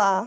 Olá,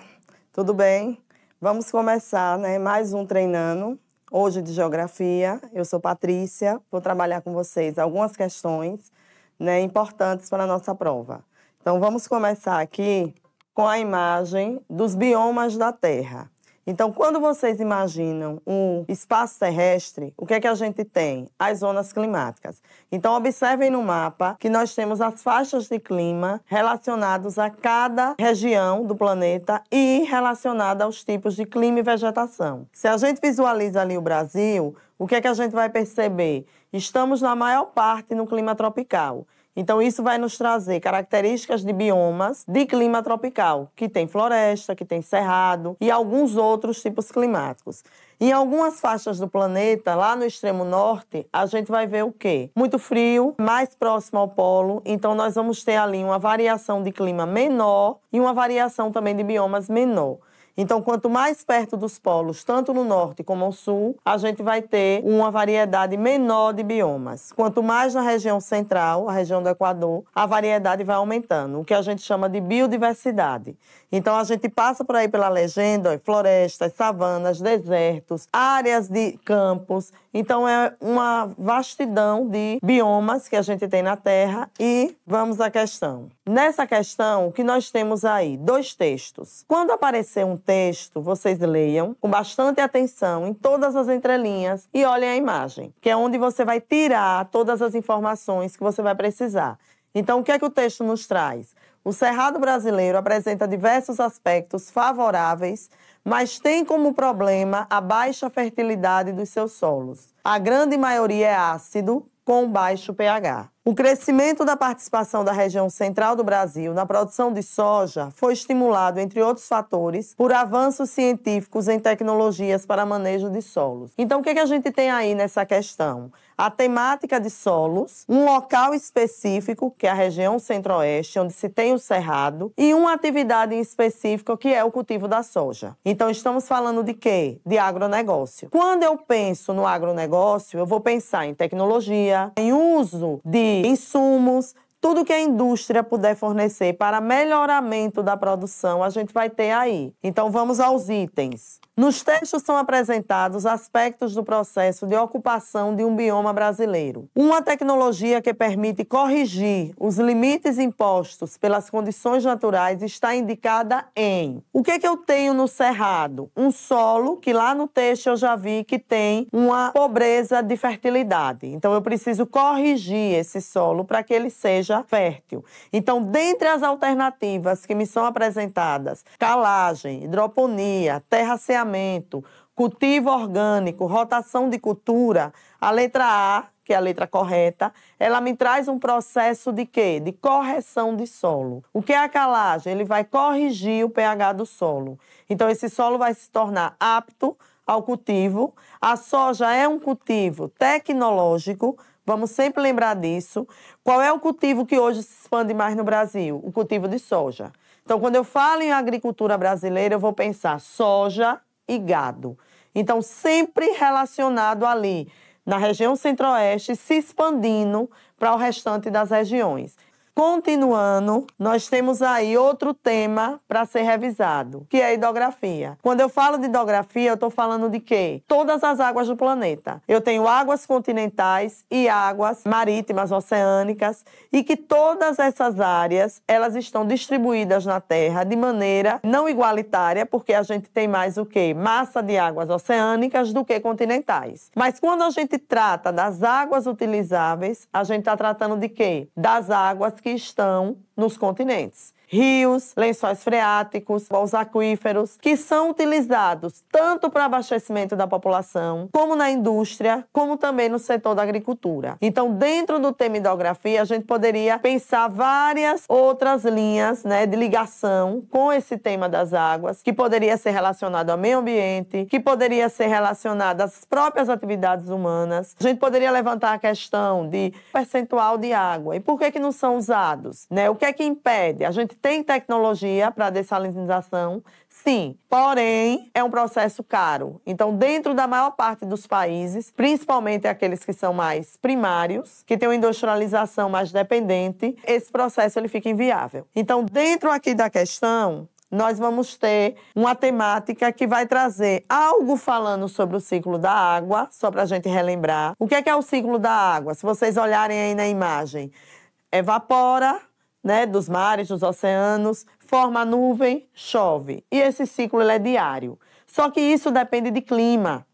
tudo bem? Vamos começar né, mais um treinando, hoje de Geografia. Eu sou Patrícia, vou trabalhar com vocês algumas questões né, importantes para a nossa prova. Então, vamos começar aqui com a imagem dos biomas da Terra. Então, quando vocês imaginam um espaço terrestre, o que é que a gente tem? As zonas climáticas. Então, observem no mapa que nós temos as faixas de clima relacionadas a cada região do planeta e relacionada aos tipos de clima e vegetação. Se a gente visualiza ali o Brasil, o que é que a gente vai perceber? Estamos na maior parte no clima tropical. Então, isso vai nos trazer características de biomas de clima tropical, que tem floresta, que tem cerrado e alguns outros tipos climáticos. Em algumas faixas do planeta, lá no extremo norte, a gente vai ver o quê? Muito frio, mais próximo ao polo, então nós vamos ter ali uma variação de clima menor e uma variação também de biomas menor. Então, quanto mais perto dos polos, tanto no norte como no sul, a gente vai ter uma variedade menor de biomas. Quanto mais na região central, a região do Equador, a variedade vai aumentando, o que a gente chama de biodiversidade. Então a gente passa por aí pela legenda, ó, florestas, savanas, desertos, áreas de campos. Então é uma vastidão de biomas que a gente tem na Terra e vamos à questão. Nessa questão, o que nós temos aí? Dois textos. Quando aparecer um texto, vocês leiam com bastante atenção em todas as entrelinhas e olhem a imagem, que é onde você vai tirar todas as informações que você vai precisar. Então, o que é que o texto nos traz? O Cerrado brasileiro apresenta diversos aspectos favoráveis, mas tem como problema a baixa fertilidade dos seus solos. A grande maioria é ácido, com baixo pH. O crescimento da participação da região central do Brasil na produção de soja foi estimulado, entre outros fatores, por avanços científicos em tecnologias para manejo de solos. Então, o que, é que a gente tem aí nessa questão? A temática de solos, um local específico, que é a região centro-oeste, onde se tem o cerrado, e uma atividade específica que é o cultivo da soja. Então, estamos falando de quê? De agronegócio. Quando eu penso no agronegócio, eu vou pensar em tecnologia, em uso de insumos, tudo que a indústria puder fornecer para melhoramento da produção, a gente vai ter aí. Então vamos aos itens. Nos textos são apresentados aspectos do processo de ocupação de um bioma brasileiro. Uma tecnologia que permite corrigir os limites impostos pelas condições naturais está indicada em. O que, é que eu tenho no cerrado? Um solo que lá no texto eu já vi que tem uma pobreza de fertilidade. Então eu preciso corrigir esse solo para que ele seja fértil. Então, dentre as alternativas que me são apresentadas, calagem, hidroponia, terra sem cultivo orgânico, rotação de cultura, a letra A, que é a letra correta, ela me traz um processo de quê? De correção de solo. O que é a calagem? Ele vai corrigir o pH do solo. Então esse solo vai se tornar apto ao cultivo. A soja é um cultivo tecnológico, Vamos sempre lembrar disso. Qual é o cultivo que hoje se expande mais no Brasil? O cultivo de soja. Então, quando eu falo em agricultura brasileira, eu vou pensar soja, e gado. Então, sempre relacionado ali na região centro-oeste, se expandindo para o restante das regiões. Continuando, nós temos aí outro tema para ser revisado, que é a hidrografia. Quando eu falo de hidrografia, eu estou falando de quê? Todas as águas do planeta. Eu tenho águas continentais e águas marítimas, oceânicas, e que todas essas áreas, elas estão distribuídas na Terra de maneira não igualitária, porque a gente tem mais o quê? Massa de águas oceânicas do que continentais. Mas quando a gente trata das águas utilizáveis, a gente está tratando de quê? Das águas que estão nos continentes rios, lençóis freáticos, os aquíferos, que são utilizados tanto para abastecimento da população, como na indústria, como também no setor da agricultura. Então, dentro do tema hidrografia, a gente poderia pensar várias outras linhas né, de ligação com esse tema das águas, que poderia ser relacionado ao meio ambiente, que poderia ser relacionado às próprias atividades humanas. A gente poderia levantar a questão de percentual de água e por que, que não são usados? Né? O que é que impede? A gente tem tecnologia para dessalinização, sim. Porém, é um processo caro. Então, dentro da maior parte dos países, principalmente aqueles que são mais primários, que têm uma industrialização mais dependente, esse processo ele fica inviável. Então, dentro aqui da questão, nós vamos ter uma temática que vai trazer algo falando sobre o ciclo da água, só para a gente relembrar. O que é, que é o ciclo da água? Se vocês olharem aí na imagem, evapora, né, dos mares, dos oceanos, forma nuvem, chove. E esse ciclo é diário. Só que isso depende de clima.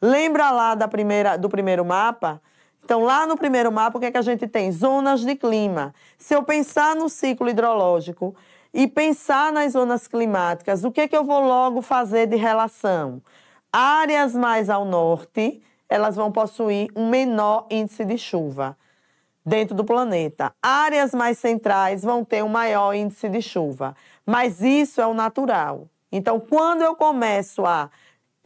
Lembra lá da primeira, do primeiro mapa? Então, lá no primeiro mapa, o que, é que a gente tem? Zonas de clima. Se eu pensar no ciclo hidrológico e pensar nas zonas climáticas, o que, é que eu vou logo fazer de relação? Áreas mais ao norte, elas vão possuir um menor índice de chuva dentro do planeta. Áreas mais centrais vão ter um maior índice de chuva, mas isso é o natural. Então, quando eu começo a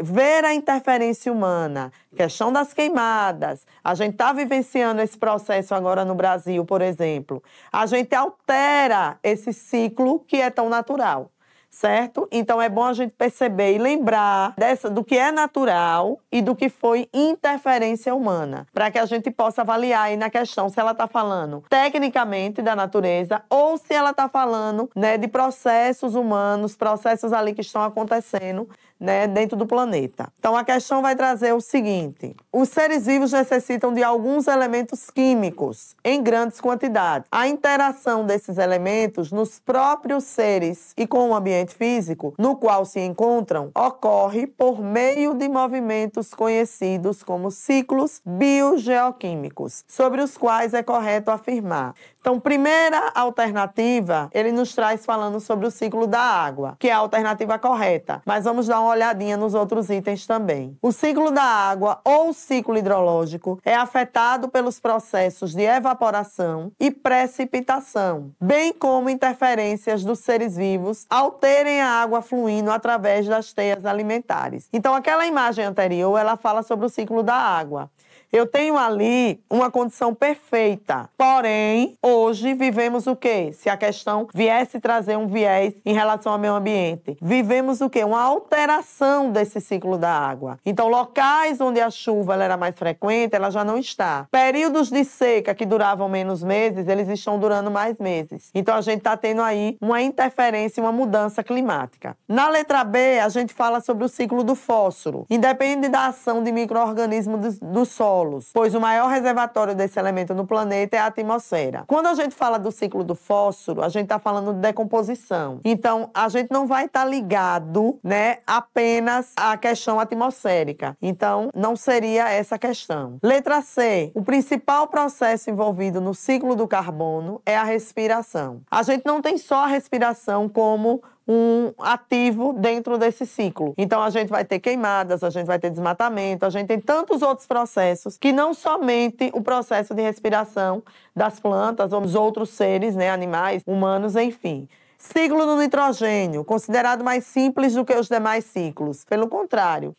ver a interferência humana, questão das queimadas, a gente está vivenciando esse processo agora no Brasil, por exemplo, a gente altera esse ciclo que é tão natural certo? Então é bom a gente perceber e lembrar dessa, do que é natural e do que foi interferência humana, para que a gente possa avaliar aí na questão se ela está falando tecnicamente da natureza ou se ela está falando né, de processos humanos, processos ali que estão acontecendo né, dentro do planeta. Então a questão vai trazer o seguinte: os seres vivos necessitam de alguns elementos químicos em grandes quantidades. A interação desses elementos nos próprios seres e com o ambiente físico no qual se encontram ocorre por meio de movimentos conhecidos como ciclos biogeoquímicos, sobre os quais é correto afirmar. Então, primeira alternativa, ele nos traz falando sobre o ciclo da água, que é a alternativa correta, mas vamos dar uma olhadinha nos outros itens também. O ciclo da água ou ciclo hidrológico é afetado pelos processos de evaporação e precipitação, bem como interferências dos seres vivos ao terem a água fluindo através das teias alimentares. Então, aquela imagem anterior, ela fala sobre o ciclo da água. Eu tenho ali uma condição perfeita. Porém, hoje vivemos o quê? Se a questão viesse trazer um viés em relação ao meio ambiente, vivemos o quê? Uma alteração desse ciclo da água. Então, locais onde a chuva era mais frequente, ela já não está. Períodos de seca que duravam menos meses, eles estão durando mais meses. Então, a gente está tendo aí uma interferência, uma mudança climática. Na letra B, a gente fala sobre o ciclo do fósforo. Independe da ação de micro-organismos do, do solo, polos, pois o maior reservatório desse elemento no planeta é a atmosfera. Quando a gente fala do ciclo do fósforo, a gente está falando de decomposição. Então, a gente não vai estar tá ligado, né, apenas à questão atmosférica. Então, não seria essa questão. Letra C. O principal processo envolvido no ciclo do carbono é a respiração. A gente não tem só a respiração como um ativo dentro desse ciclo. Então a gente vai ter queimadas, a gente vai ter desmatamento, a gente tem tantos outros processos que não somente o processo de respiração das plantas ou dos outros seres, né, animais, humanos, enfim. Ciclo do nitrogênio, considerado mais simples do que os demais ciclos, pelo contrário.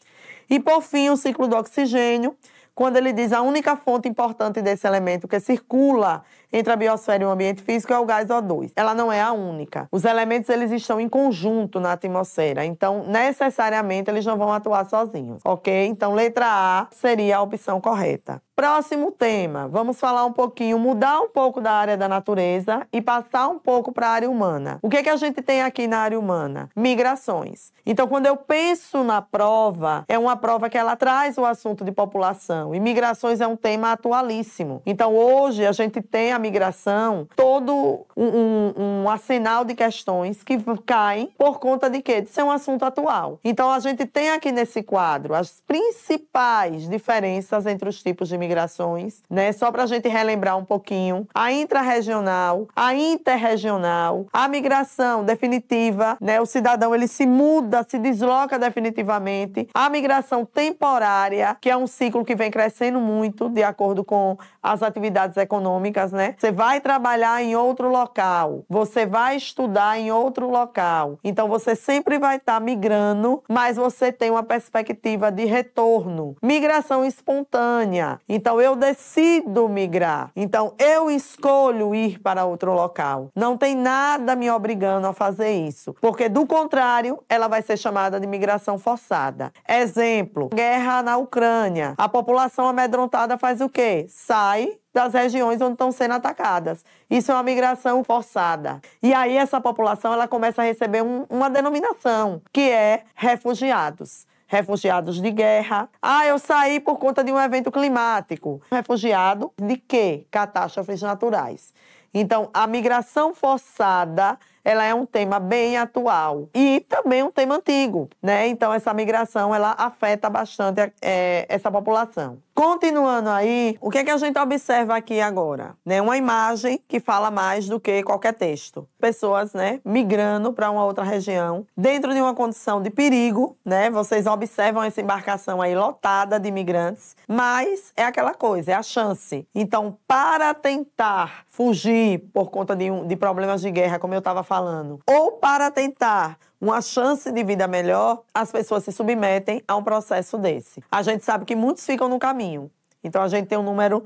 E por fim, o ciclo do oxigênio, quando ele diz a única fonte importante desse elemento que circula entre a biosfera e o ambiente físico é o gás O2. Ela não é a única. Os elementos eles estão em conjunto na atmosfera, então necessariamente eles não vão atuar sozinhos, ok? Então letra A seria a opção correta. Próximo tema, vamos falar um pouquinho, mudar um pouco da área da natureza e passar um pouco para a área humana. O que, que a gente tem aqui na área humana? Migrações. Então, quando eu penso na prova, é uma prova que ela traz o assunto de população. E migrações é um tema atualíssimo. Então, hoje a gente tem a migração todo um, um, um arsenal de questões que caem por conta de quê? De ser um assunto atual. Então a gente tem aqui nesse quadro as principais diferenças entre os tipos de migrações, né? Só para a gente relembrar um pouquinho: a intrarregional, a interregional, a migração definitiva, né? O cidadão ele se muda, se desloca definitivamente, a migração temporária, que é um ciclo que vem crescendo muito de acordo com as atividades econômicas, né? Você vai trabalhar em outro local, você vai estudar em outro local. Então você sempre vai estar tá migrando, mas você tem uma perspectiva de retorno. Migração espontânea. Então eu decido migrar. Então eu escolho ir para outro local. Não tem nada me obrigando a fazer isso, porque do contrário, ela vai ser chamada de migração forçada. Exemplo: guerra na Ucrânia. A população amedrontada faz o quê? Sai das regiões onde estão sendo atacadas. Isso é uma migração forçada. E aí essa população ela começa a receber um, uma denominação, que é refugiados refugiados de guerra. Ah, eu saí por conta de um evento climático. Refugiado de quê? Catástrofes naturais. Então, a migração forçada ela é um tema bem atual e também um tema antigo, né? Então essa migração ela afeta bastante é, essa população. Continuando aí, o que é que a gente observa aqui agora? Né? Uma imagem que fala mais do que qualquer texto. Pessoas, né, migrando para uma outra região, dentro de uma condição de perigo, né? Vocês observam essa embarcação aí lotada de imigrantes, mas é aquela coisa, é a chance. Então, para tentar fugir por conta de, um, de problemas de guerra, como eu estava falando, ou para tentar uma chance de vida melhor, as pessoas se submetem a um processo desse. A gente sabe que muitos ficam no caminho. Então a gente tem um número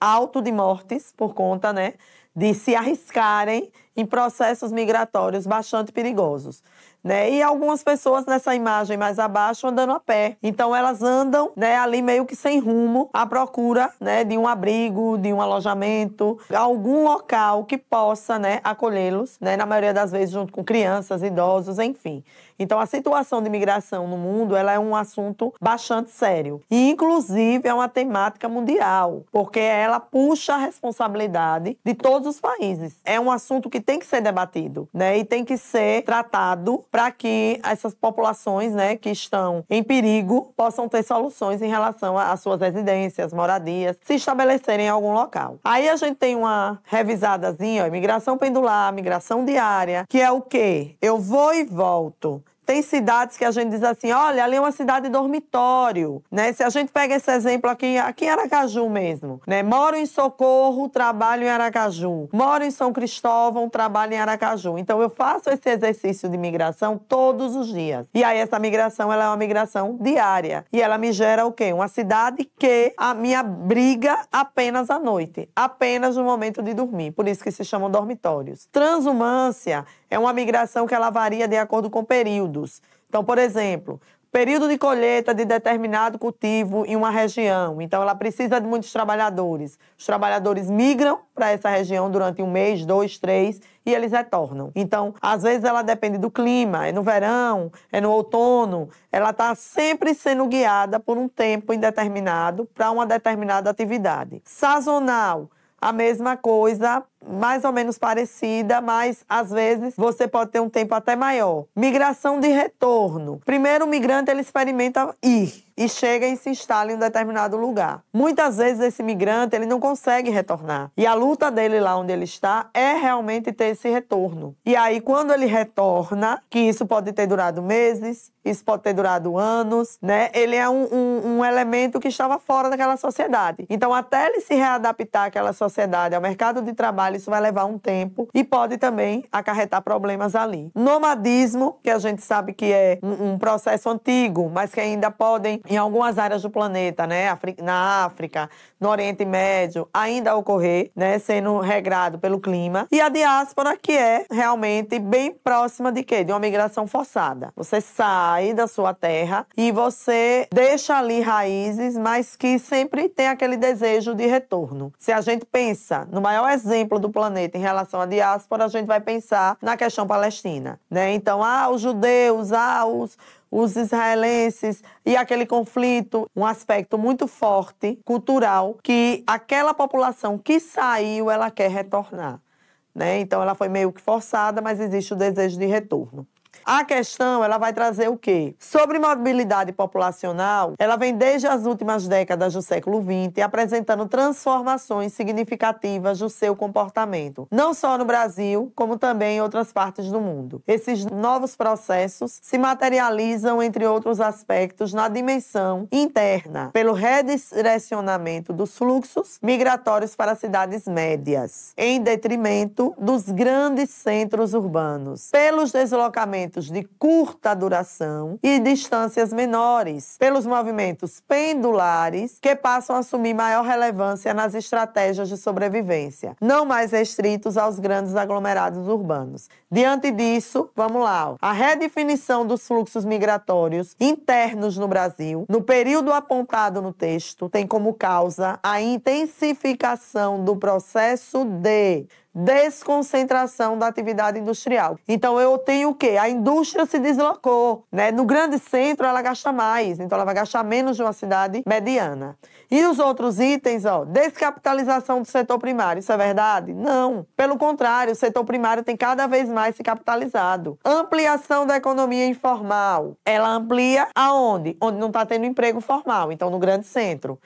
alto de mortes por conta, né, de se arriscarem em processos migratórios bastante perigosos né? E algumas pessoas nessa imagem mais abaixo andando a pé. Então elas andam, né, ali meio que sem rumo à procura, né, de um abrigo, de um alojamento, algum local que possa, né, acolhê-los, né, na maioria das vezes junto com crianças, idosos, enfim. Então a situação de migração no mundo, ela é um assunto bastante sério. E inclusive é uma temática mundial, porque ela puxa a responsabilidade de todos os países. É um assunto que tem que ser debatido, né, e tem que ser tratado para que essas populações né, que estão em perigo possam ter soluções em relação às suas residências, moradias, se estabelecerem em algum local. Aí a gente tem uma revisadazinha, ó, migração pendular, migração diária, que é o quê? Eu vou e volto tem cidades que a gente diz assim, olha, ali é uma cidade dormitório, né? Se a gente pega esse exemplo aqui, aqui em Aracaju mesmo, né? Moro em Socorro, trabalho em Aracaju. Moro em São Cristóvão, trabalho em Aracaju. Então eu faço esse exercício de migração todos os dias. E aí essa migração, ela é uma migração diária. E ela me gera o quê? Uma cidade que a minha briga apenas à noite, apenas no momento de dormir. Por isso que se chamam dormitórios. Transumância é uma migração que ela varia de acordo com períodos. Então, por exemplo, período de colheita de determinado cultivo em uma região. Então, ela precisa de muitos trabalhadores. Os trabalhadores migram para essa região durante um mês, dois, três, e eles retornam. Então, às vezes ela depende do clima, é no verão, é no outono. Ela está sempre sendo guiada por um tempo indeterminado para uma determinada atividade. Sazonal a mesma coisa, mais ou menos parecida, mas às vezes você pode ter um tempo até maior. Migração de retorno. Primeiro o migrante ele experimenta ir e chega e se instala em um determinado lugar. Muitas vezes esse migrante ele não consegue retornar e a luta dele lá onde ele está é realmente ter esse retorno. E aí quando ele retorna, que isso pode ter durado meses, isso pode ter durado anos, né? Ele é um, um, um elemento que estava fora daquela sociedade. Então, até ele se readaptar àquela sociedade, ao mercado de trabalho, isso vai levar um tempo e pode também acarretar problemas ali. Nomadismo, que a gente sabe que é um, um processo antigo, mas que ainda podem, em algumas áreas do planeta, né? Na África, no Oriente Médio, ainda ocorrer, né? Sendo regrado pelo clima. E a diáspora, que é realmente bem próxima de quê? De uma migração forçada. Você sabe sai da sua terra e você deixa ali raízes, mas que sempre tem aquele desejo de retorno. Se a gente pensa no maior exemplo do planeta em relação à diáspora, a gente vai pensar na questão palestina, né? Então, ah, os judeus, ah, os os israelenses e aquele conflito, um aspecto muito forte, cultural, que aquela população que saiu, ela quer retornar. Né? Então ela foi meio que forçada, mas existe o desejo de retorno. A questão, ela vai trazer o quê? Sobre mobilidade populacional, ela vem desde as últimas décadas do século XX apresentando transformações significativas do seu comportamento, não só no Brasil, como também em outras partes do mundo. Esses novos processos se materializam, entre outros aspectos, na dimensão interna, pelo redirecionamento dos fluxos migratórios para cidades médias, em detrimento dos grandes centros urbanos, pelos deslocamentos movimentos de curta duração e distâncias menores, pelos movimentos pendulares, que passam a assumir maior relevância nas estratégias de sobrevivência, não mais restritos aos grandes aglomerados urbanos. Diante disso, vamos lá, a redefinição dos fluxos migratórios internos no Brasil, no período apontado no texto, tem como causa a intensificação do processo de desconcentração da atividade industrial. Então eu tenho o quê? A indústria se deslocou, né? No grande centro ela gasta mais, então ela vai gastar menos de uma cidade mediana. E os outros itens, ó, descapitalização do setor primário, isso é verdade? Não. Pelo contrário, o setor primário tem cada vez mais se capitalizado. Ampliação da economia informal. Ela amplia aonde? Onde não está tendo emprego formal, então no grande centro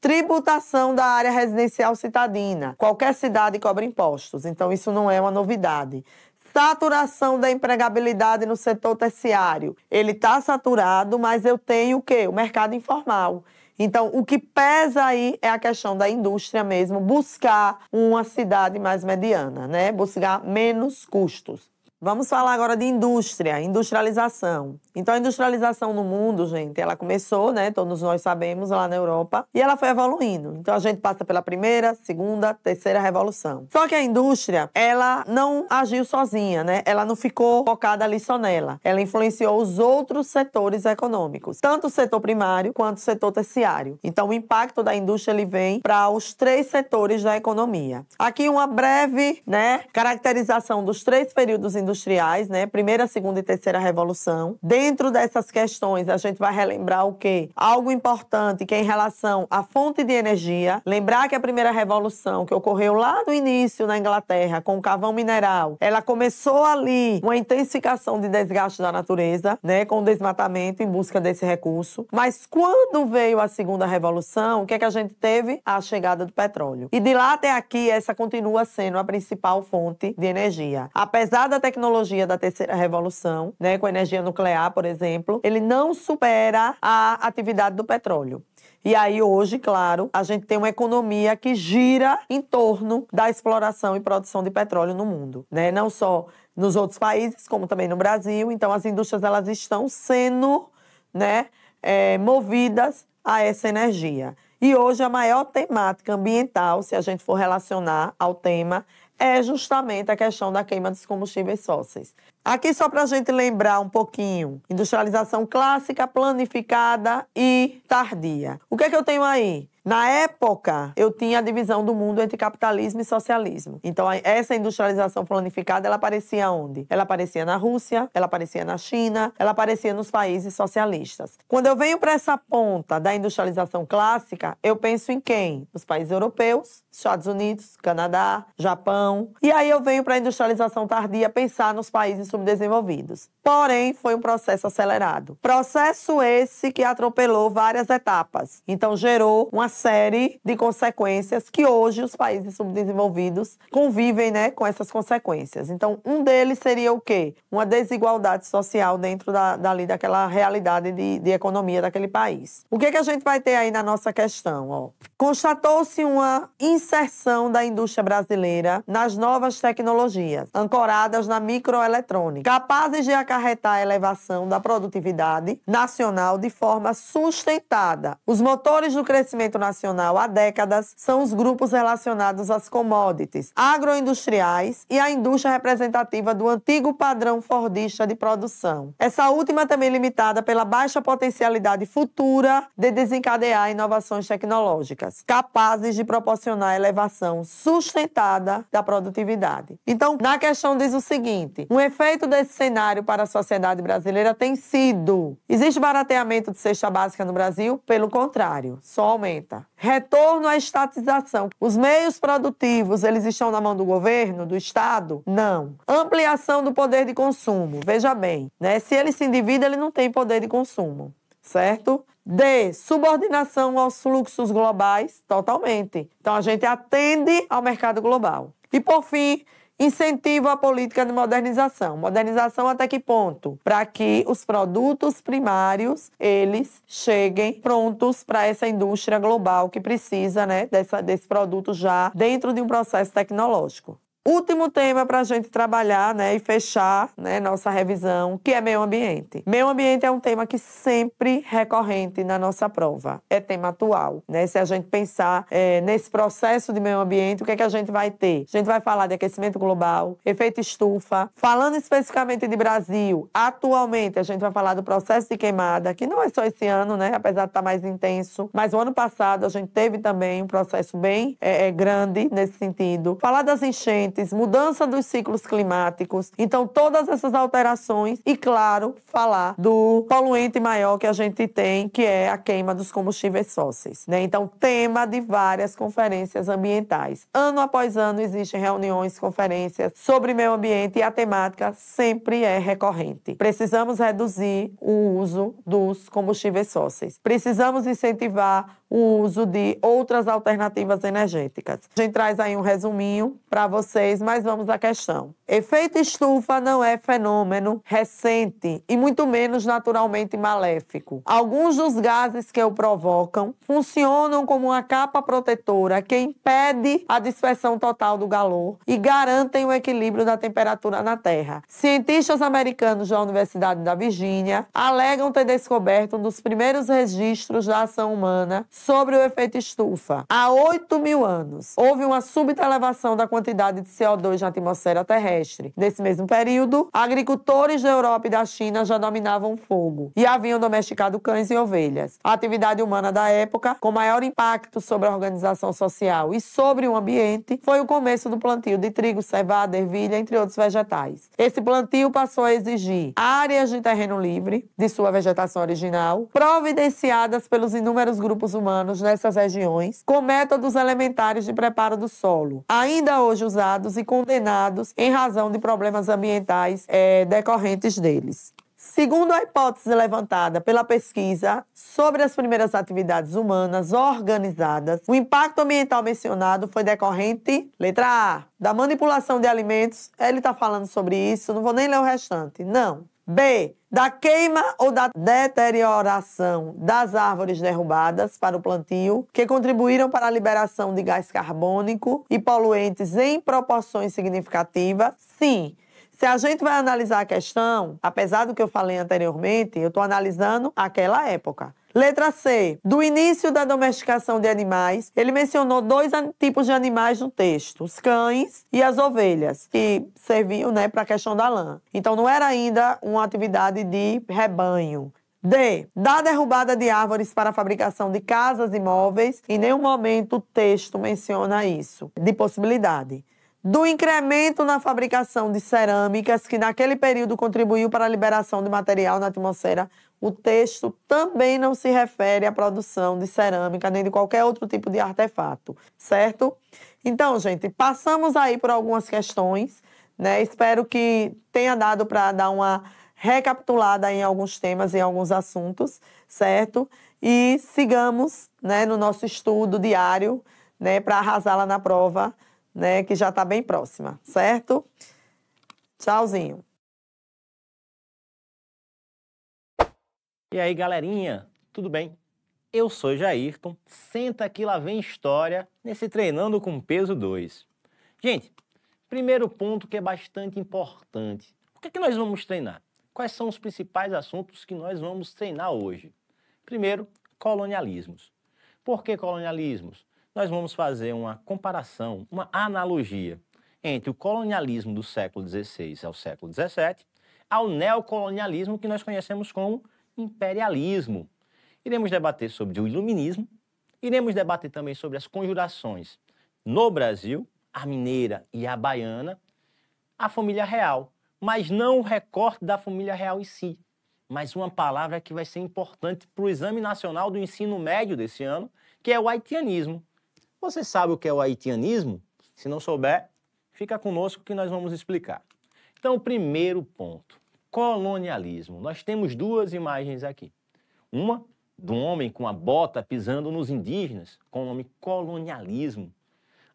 tributação da área residencial citadina. Qualquer cidade cobra impostos, então isso não é uma novidade. Saturação da empregabilidade no setor terciário. Ele está saturado, mas eu tenho o quê? O mercado informal. Então, o que pesa aí é a questão da indústria mesmo buscar uma cidade mais mediana, né? Buscar menos custos. Vamos falar agora de indústria, industrialização. Então, a industrialização no mundo, gente, ela começou, né? Todos nós sabemos, lá na Europa, e ela foi evoluindo. Então, a gente passa pela primeira, segunda, terceira revolução. Só que a indústria, ela não agiu sozinha, né? Ela não ficou focada ali só nela. Ela influenciou os outros setores econômicos, tanto o setor primário quanto o setor terciário. Então, o impacto da indústria ele vem para os três setores da economia. Aqui uma breve, né, caracterização dos três períodos industriais industriais, né? Primeira, segunda e terceira revolução. Dentro dessas questões, a gente vai relembrar o quê? Algo importante que é em relação à fonte de energia. Lembrar que a primeira revolução, que ocorreu lá no início na Inglaterra, com o carvão mineral, ela começou ali uma intensificação de desgaste da natureza, né? Com o desmatamento em busca desse recurso. Mas quando veio a segunda revolução, o que é que a gente teve? A chegada do petróleo. E de lá até aqui, essa continua sendo a principal fonte de energia. Apesar da tecnologia tecnologia da terceira revolução, né, com energia nuclear, por exemplo, ele não supera a atividade do petróleo. E aí, hoje, claro, a gente tem uma economia que gira em torno da exploração e produção de petróleo no mundo, né? Não só nos outros países, como também no Brasil. Então, as indústrias elas estão sendo, né, é, movidas a essa energia. E hoje a maior temática ambiental, se a gente for relacionar ao tema, é justamente a questão da queima dos combustíveis fósseis. Aqui, só para a gente lembrar um pouquinho: industrialização clássica, planificada e tardia. O que é que eu tenho aí? Na época, eu tinha a divisão do mundo entre capitalismo e socialismo. Então, essa industrialização planificada, ela aparecia onde? Ela aparecia na Rússia, ela aparecia na China, ela aparecia nos países socialistas. Quando eu venho para essa ponta da industrialização clássica, eu penso em quem? Os países europeus, Estados Unidos, Canadá, Japão. E aí eu venho para a industrialização tardia pensar nos países subdesenvolvidos. Porém, foi um processo acelerado. Processo esse que atropelou várias etapas. Então, gerou uma série de consequências que hoje os países subdesenvolvidos convivem né, com essas consequências. Então, um deles seria o quê? Uma desigualdade social dentro da, dali, daquela realidade de, de economia daquele país. O que, é que a gente vai ter aí na nossa questão? Constatou-se uma inserção da indústria brasileira nas novas tecnologias, ancoradas na microeletrônica, capazes de acarretar a elevação da produtividade nacional de forma sustentada. Os motores do crescimento Nacional há décadas são os grupos relacionados às commodities, agroindustriais e à indústria representativa do antigo padrão fordista de produção. Essa última também é limitada pela baixa potencialidade futura de desencadear inovações tecnológicas, capazes de proporcionar elevação sustentada da produtividade. Então, na questão diz o seguinte: um efeito desse cenário para a sociedade brasileira tem sido: existe barateamento de cesta básica no Brasil? Pelo contrário, só aumenta meta. Retorno à estatização. Os meios produtivos, eles estão na mão do governo, do Estado? Não. Ampliação do poder de consumo. Veja bem, né? Se ele se endivida, ele não tem poder de consumo, certo? D. Subordinação aos fluxos globais, totalmente. Então a gente atende ao mercado global. E por fim, Incentivo à política de modernização. Modernização até que ponto? Para que os produtos primários, eles cheguem prontos para essa indústria global que precisa, né, dessa, desse produto já dentro de um processo tecnológico. Último tema para a gente trabalhar né, e fechar né, nossa revisão, que é meio ambiente. Meio ambiente é um tema que sempre recorrente na nossa prova, é tema atual. Né? Se a gente pensar é, nesse processo de meio ambiente, o que, é que a gente vai ter? A gente vai falar de aquecimento global, efeito estufa. Falando especificamente de Brasil, atualmente a gente vai falar do processo de queimada, que não é só esse ano, né, apesar de estar tá mais intenso, mas o ano passado a gente teve também um processo bem é, é grande nesse sentido. Falar das enchentes mudança dos ciclos climáticos. Então, todas essas alterações e, claro, falar do poluente maior que a gente tem, que é a queima dos combustíveis fósseis. Né? Então, tema de várias conferências ambientais. Ano após ano existem reuniões, conferências sobre meio ambiente e a temática sempre é recorrente. Precisamos reduzir o uso dos combustíveis fósseis. Precisamos incentivar o uso de outras alternativas energéticas. A gente traz aí um resuminho para vocês, mas vamos à questão. Efeito estufa não é fenômeno recente e muito menos naturalmente maléfico. Alguns dos gases que o provocam funcionam como uma capa protetora que impede a dispersão total do calor e garantem o equilíbrio da temperatura na Terra. Cientistas americanos da Universidade da Virgínia alegam ter descoberto um dos primeiros registros da ação humana sobre o efeito estufa. Há 8 mil anos, houve uma súbita elevação da quantidade de CO2 na atmosfera terrestre. Nesse mesmo período, agricultores da Europa e da China já dominavam fogo e haviam domesticado cães e ovelhas. A atividade humana da época, com maior impacto sobre a organização social e sobre o ambiente, foi o começo do plantio de trigo, cevada, ervilha, entre outros vegetais. Esse plantio passou a exigir áreas de terreno livre de sua vegetação original, providenciadas pelos inúmeros grupos humanos humanos nessas regiões com métodos elementares de preparo do solo, ainda hoje usados e condenados em razão de problemas ambientais é, decorrentes deles. Segundo a hipótese levantada pela pesquisa sobre as primeiras atividades humanas organizadas, o impacto ambiental mencionado foi decorrente, letra A, da manipulação de alimentos. Ele está falando sobre isso, não vou nem ler o restante. Não. B. Da queima ou da deterioração das árvores derrubadas para o plantio, que contribuíram para a liberação de gás carbônico e poluentes em proporções significativas. Sim. Se a gente vai analisar a questão, apesar do que eu falei anteriormente, eu estou analisando aquela época. Letra C. Do início da domesticação de animais, ele mencionou dois tipos de animais no texto: os cães e as ovelhas, que serviam né, para a questão da lã. Então não era ainda uma atividade de rebanho. D. Da derrubada de árvores para a fabricação de casas e móveis, em nenhum momento o texto menciona isso, de possibilidade. Do incremento na fabricação de cerâmicas, que naquele período contribuiu para a liberação de material na atmosfera o texto também não se refere à produção de cerâmica nem de qualquer outro tipo de artefato, certo? Então, gente, passamos aí por algumas questões, né? Espero que tenha dado para dar uma recapitulada em alguns temas, em alguns assuntos, certo? E sigamos, né, no nosso estudo diário, né, para arrasá-la na prova, né, que já está bem próxima, certo? Tchauzinho. E aí, galerinha, tudo bem? Eu sou Jairton, senta que lá vem história nesse Treinando com Peso 2. Gente, primeiro ponto que é bastante importante. O que é que nós vamos treinar? Quais são os principais assuntos que nós vamos treinar hoje? Primeiro, colonialismos. Por que colonialismos? Nós vamos fazer uma comparação, uma analogia entre o colonialismo do século XVI ao século XVII ao neocolonialismo que nós conhecemos como imperialismo. Iremos debater sobre o iluminismo, iremos debater também sobre as conjurações no Brasil, a mineira e a baiana, a família real, mas não o recorte da família real em si, mas uma palavra que vai ser importante para o Exame Nacional do Ensino Médio desse ano, que é o haitianismo. Você sabe o que é o haitianismo? Se não souber, fica conosco que nós vamos explicar. Então, primeiro ponto colonialismo. Nós temos duas imagens aqui. Uma do homem com a bota pisando nos indígenas, com o nome colonialismo.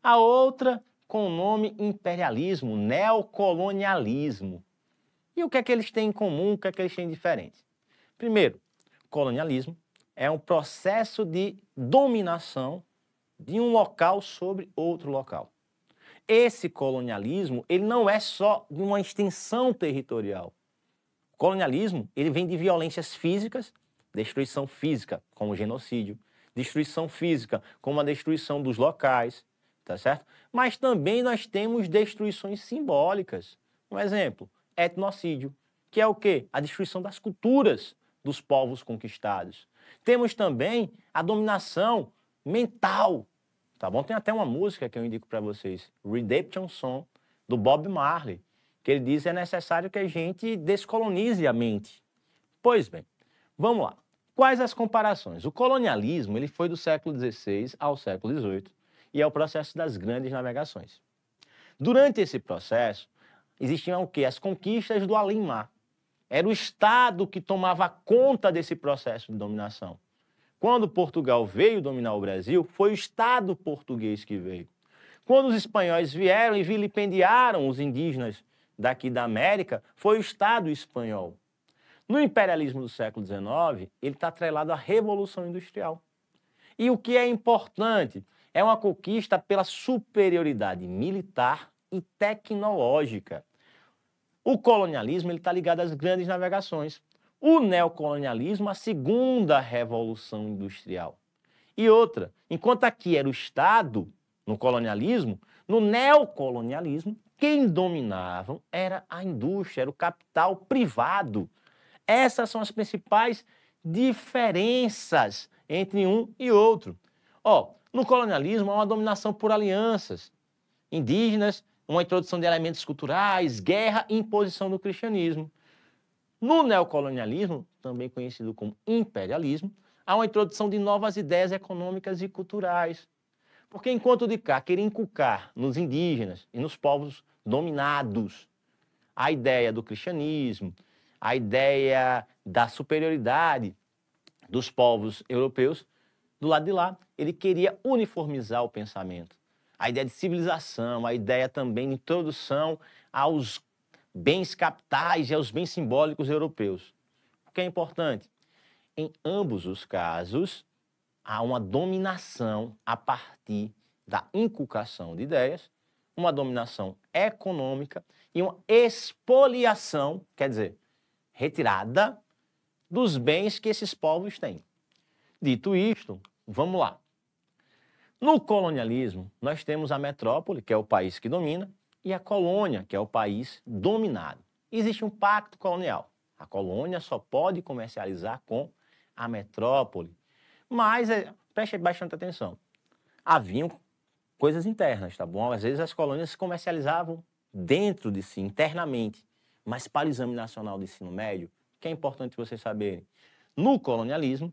A outra com o nome imperialismo, neocolonialismo. E o que é que eles têm em comum, o que é que eles têm de diferente? Primeiro, colonialismo é um processo de dominação de um local sobre outro local. Esse colonialismo, ele não é só de uma extensão territorial. Colonialismo, ele vem de violências físicas, destruição física, como genocídio, destruição física, como a destruição dos locais, tá certo? Mas também nós temos destruições simbólicas. Um exemplo, etnocídio, que é o quê? A destruição das culturas dos povos conquistados. Temos também a dominação mental, tá bom? Tem até uma música que eu indico para vocês, Redemption Song, do Bob Marley, que ele diz é necessário que a gente descolonize a mente. Pois bem, vamos lá. Quais as comparações? O colonialismo ele foi do século XVI ao século XVIII e é o processo das grandes navegações. Durante esse processo, existiam o quê? As conquistas do além-mar. Era o Estado que tomava conta desse processo de dominação. Quando Portugal veio dominar o Brasil, foi o Estado português que veio. Quando os espanhóis vieram e vilipendiaram os indígenas daqui da América foi o Estado espanhol. No imperialismo do século XIX, ele está atrelado à Revolução Industrial. E o que é importante é uma conquista pela superioridade militar e tecnológica. O colonialismo está ligado às grandes navegações. O neocolonialismo, a segunda revolução industrial. E outra, enquanto aqui era o Estado, no colonialismo, no neocolonialismo quem dominavam era a indústria, era o capital privado. Essas são as principais diferenças entre um e outro. Ó, no colonialismo há uma dominação por alianças indígenas, uma introdução de elementos culturais, guerra e imposição do cristianismo. No neocolonialismo, também conhecido como imperialismo, há uma introdução de novas ideias econômicas e culturais. Porque enquanto o Dicá queria inculcar nos indígenas e nos povos dominados. A ideia do cristianismo, a ideia da superioridade dos povos europeus, do lado de lá, ele queria uniformizar o pensamento. A ideia de civilização, a ideia também de introdução aos bens capitais e aos bens simbólicos europeus. O que é importante? Em ambos os casos, há uma dominação a partir da inculcação de ideias, uma dominação econômica e uma expoliação, quer dizer, retirada dos bens que esses povos têm. Dito isto, vamos lá. No colonialismo, nós temos a metrópole, que é o país que domina, e a colônia, que é o país dominado. Existe um pacto colonial. A colônia só pode comercializar com a metrópole. Mas, é, preste bastante atenção, havia coisas internas, tá bom? Às vezes as colônias se comercializavam dentro de si, internamente. Mas para o Exame Nacional do Ensino Médio, que é importante vocês saberem, no colonialismo,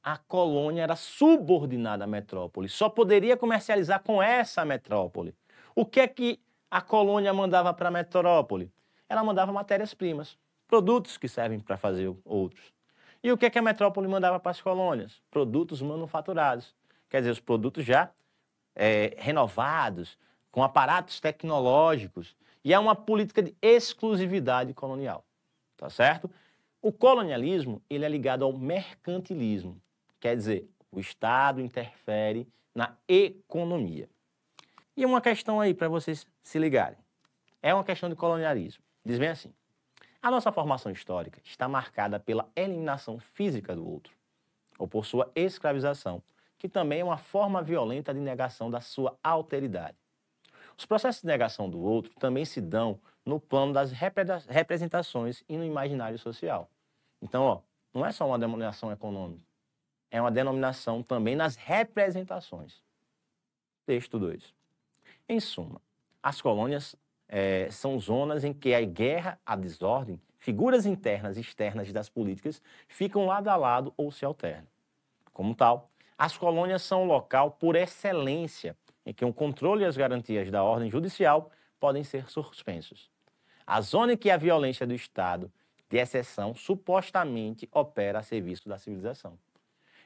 a colônia era subordinada à metrópole, só poderia comercializar com essa metrópole. O que é que a colônia mandava para a metrópole? Ela mandava matérias-primas, produtos que servem para fazer outros. E o que é que a metrópole mandava para as colônias? Produtos manufaturados, quer dizer, os produtos já é, renovados, com aparatos tecnológicos, e é uma política de exclusividade colonial, tá certo? O colonialismo, ele é ligado ao mercantilismo, quer dizer, o Estado interfere na economia. E uma questão aí para vocês se ligarem. É uma questão de colonialismo. Diz bem assim: a nossa formação histórica está marcada pela eliminação física do outro, ou por sua escravização, que também é uma forma violenta de negação da sua alteridade. Os processos de negação do outro também se dão no plano das representações e no imaginário social. Então, ó, não é só uma denominação econômica, é uma denominação também nas representações. Texto 2. Em suma, as colônias é, são zonas em que a guerra, a desordem, figuras internas e externas das políticas ficam lado a lado ou se alternam. Como tal, as colônias são o local por excelência em que o controle e as garantias da ordem judicial podem ser suspensos. A zona em que a violência do Estado de exceção supostamente opera a serviço da civilização.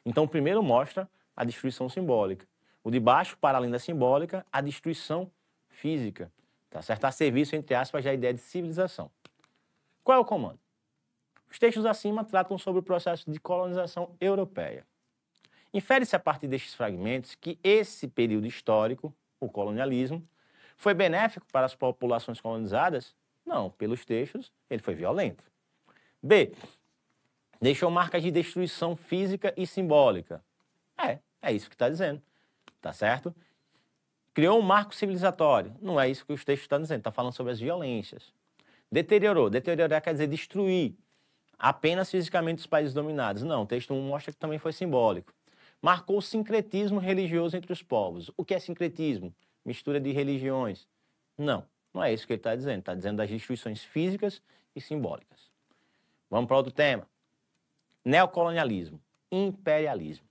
Então, o primeiro mostra a destruição simbólica. O de baixo, para além da simbólica, a destruição física. Tá certo? A serviço, entre aspas, da ideia de civilização. Qual é o comando? Os textos acima tratam sobre o processo de colonização europeia. Infere-se a partir destes fragmentos que esse período histórico, o colonialismo, foi benéfico para as populações colonizadas? Não, pelos textos, ele foi violento. B. Deixou marcas de destruição física e simbólica. É, é isso que está dizendo. Tá certo? Criou um marco civilizatório. Não é isso que os textos estão dizendo, está falando sobre as violências. Deteriorou. Deteriorar quer dizer destruir apenas fisicamente os países dominados. Não, o texto 1 mostra que também foi simbólico marcou o sincretismo religioso entre os povos. O que é sincretismo? Mistura de religiões. Não, não é isso que ele está dizendo. Está dizendo das instituições físicas e simbólicas. Vamos para outro tema. Neocolonialismo, imperialismo.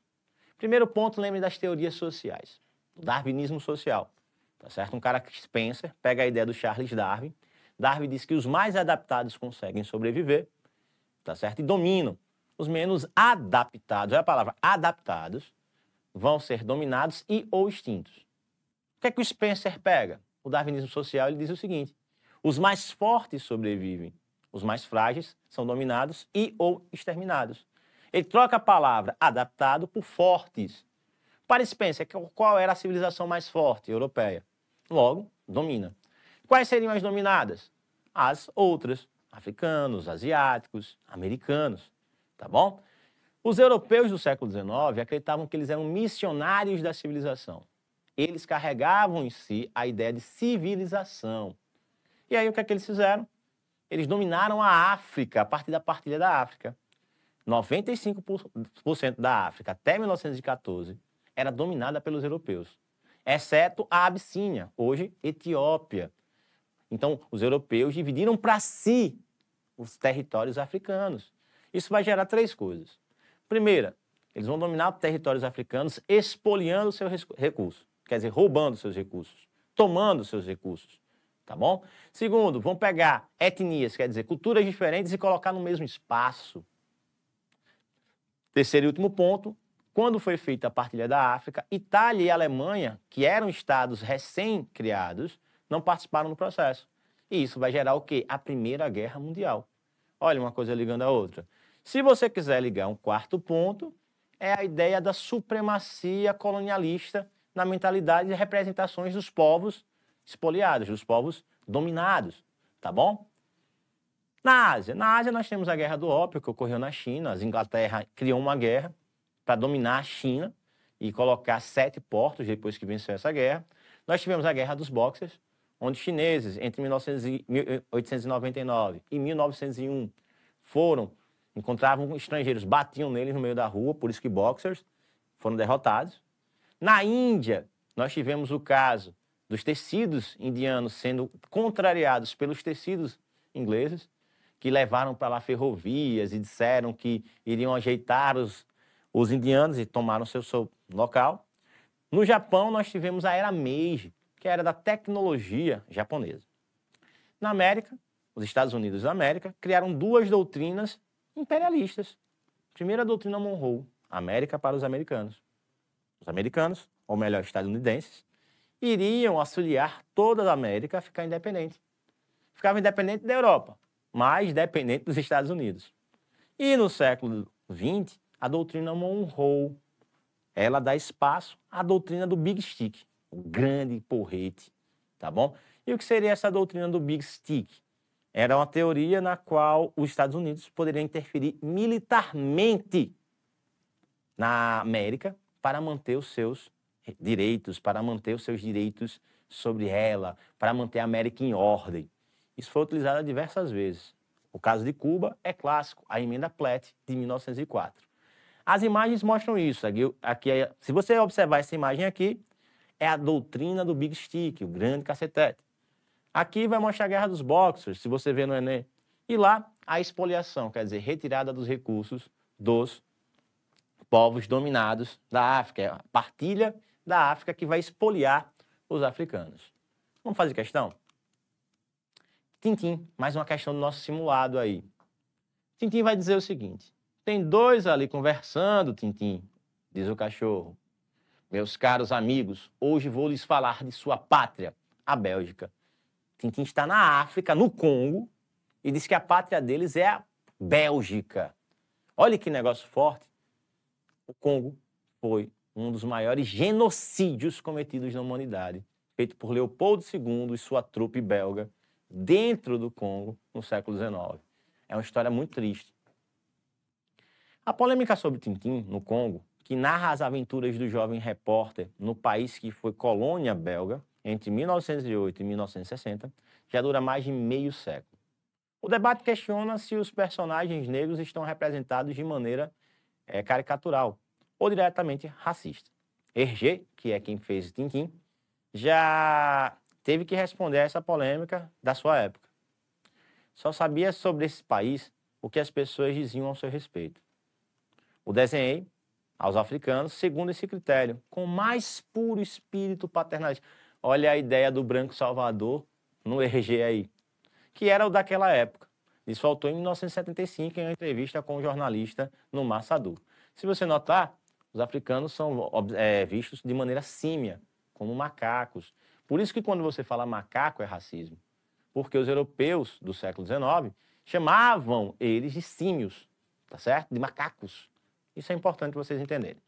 Primeiro ponto, lembre das teorias sociais, do darwinismo social. Tá certo? Um cara que Spencer pega a ideia do Charles Darwin. Darwin diz que os mais adaptados conseguem sobreviver, tá certo? E dominam os menos adaptados, olha a palavra, adaptados, vão ser dominados e ou extintos. O que é que o Spencer pega? O darwinismo social ele diz o seguinte: os mais fortes sobrevivem, os mais frágeis são dominados e ou exterminados. Ele troca a palavra adaptado por fortes. Para Spencer, é qual era a civilização mais forte europeia? Logo, domina. Quais seriam as dominadas? As outras, africanos, asiáticos, americanos tá bom? Os europeus do século XIX acreditavam que eles eram missionários da civilização. Eles carregavam em si a ideia de civilização. E aí o que é que eles fizeram? Eles dominaram a África a partir da partilha da África. 95% da África até 1914 era dominada pelos europeus, exceto a Abissínia, hoje Etiópia. Então, os europeus dividiram para si os territórios africanos. Isso vai gerar três coisas. Primeira, eles vão dominar territórios africanos expoliando seus recursos, quer dizer, roubando seus recursos, tomando seus recursos, tá bom? Segundo, vão pegar etnias, quer dizer, culturas diferentes e colocar no mesmo espaço. Terceiro e último ponto, quando foi feita a partilha da África, Itália e Alemanha, que eram estados recém-criados, não participaram do processo. E isso vai gerar o quê? A Primeira Guerra Mundial. Olha uma coisa ligando a outra. Se você quiser ligar um quarto ponto, é a ideia da supremacia colonialista na mentalidade e representações dos povos espoliados, dos povos dominados, tá bom? Na Ásia, na Ásia nós temos a Guerra do Ópio, que ocorreu na China, a Inglaterra criou uma guerra para dominar a China e colocar sete portos depois que venceu essa guerra. Nós tivemos a Guerra dos Boxers, onde chineses, entre 1899 e 1901, foram encontravam estrangeiros, batiam neles no meio da rua, por isso que boxers foram derrotados. Na Índia, nós tivemos o caso dos tecidos indianos sendo contrariados pelos tecidos ingleses, que levaram para lá ferrovias e disseram que iriam ajeitar os, os indianos e tomaram seu, seu local. No Japão, nós tivemos a era Meiji, que era da tecnologia japonesa. Na América, os Estados Unidos da América criaram duas doutrinas imperialistas. Primeira doutrina Monroe, América para os americanos. Os americanos, ou melhor, estadunidenses, iriam auxiliar toda a América a ficar independente. Ficava independente da Europa, mas dependente dos Estados Unidos. E no século XX, a doutrina Monroe, ela dá espaço à doutrina do Big Stick, o grande porrete, tá bom? E o que seria essa doutrina do Big Stick? Era uma teoria na qual os Estados Unidos poderiam interferir militarmente na América para manter os seus direitos, para manter os seus direitos sobre ela, para manter a América em ordem. Isso foi utilizado diversas vezes. O caso de Cuba é clássico, a emenda Platt de 1904. As imagens mostram isso. Aqui, aqui, é, se você observar essa imagem aqui, é a doutrina do Big Stick, o grande cacetete. Aqui vai mostrar a guerra dos boxers, se você vê no Enem. E lá, a expoliação, quer dizer, retirada dos recursos dos povos dominados da África. É a partilha da África que vai expoliar os africanos. Vamos fazer questão? Tintim, mais uma questão do nosso simulado aí. Tintim vai dizer o seguinte: tem dois ali conversando, Tintim, diz o cachorro. Meus caros amigos, hoje vou lhes falar de sua pátria, a Bélgica. Tintin está na África, no Congo, e diz que a pátria deles é a Bélgica. Olha que negócio forte. O Congo foi um dos maiores genocídios cometidos na humanidade, feito por Leopoldo II e sua trupe belga dentro do Congo no século XIX. É uma história muito triste. A polêmica sobre Tintin no Congo, que narra as aventuras do jovem repórter no país que foi colônia belga, entre 1908 e 1960 já dura mais de meio século. O debate questiona se os personagens negros estão representados de maneira é, caricatural ou diretamente racista. Hergé, que é quem fez Tintim, já teve que responder a essa polêmica da sua época. Só sabia sobre esse país o que as pessoas diziam ao seu respeito. O desenhei aos africanos segundo esse critério, com o mais puro espírito paternalista. Olha a ideia do branco salvador no RG aí, que era o daquela época. Isso faltou em 1975 em uma entrevista com o um jornalista no Massador. Se você notar, os africanos são é, vistos de maneira símia, como macacos. Por isso que quando você fala macaco é racismo, porque os europeus do século XIX chamavam eles de símios, tá certo? De macacos. Isso é importante vocês entenderem.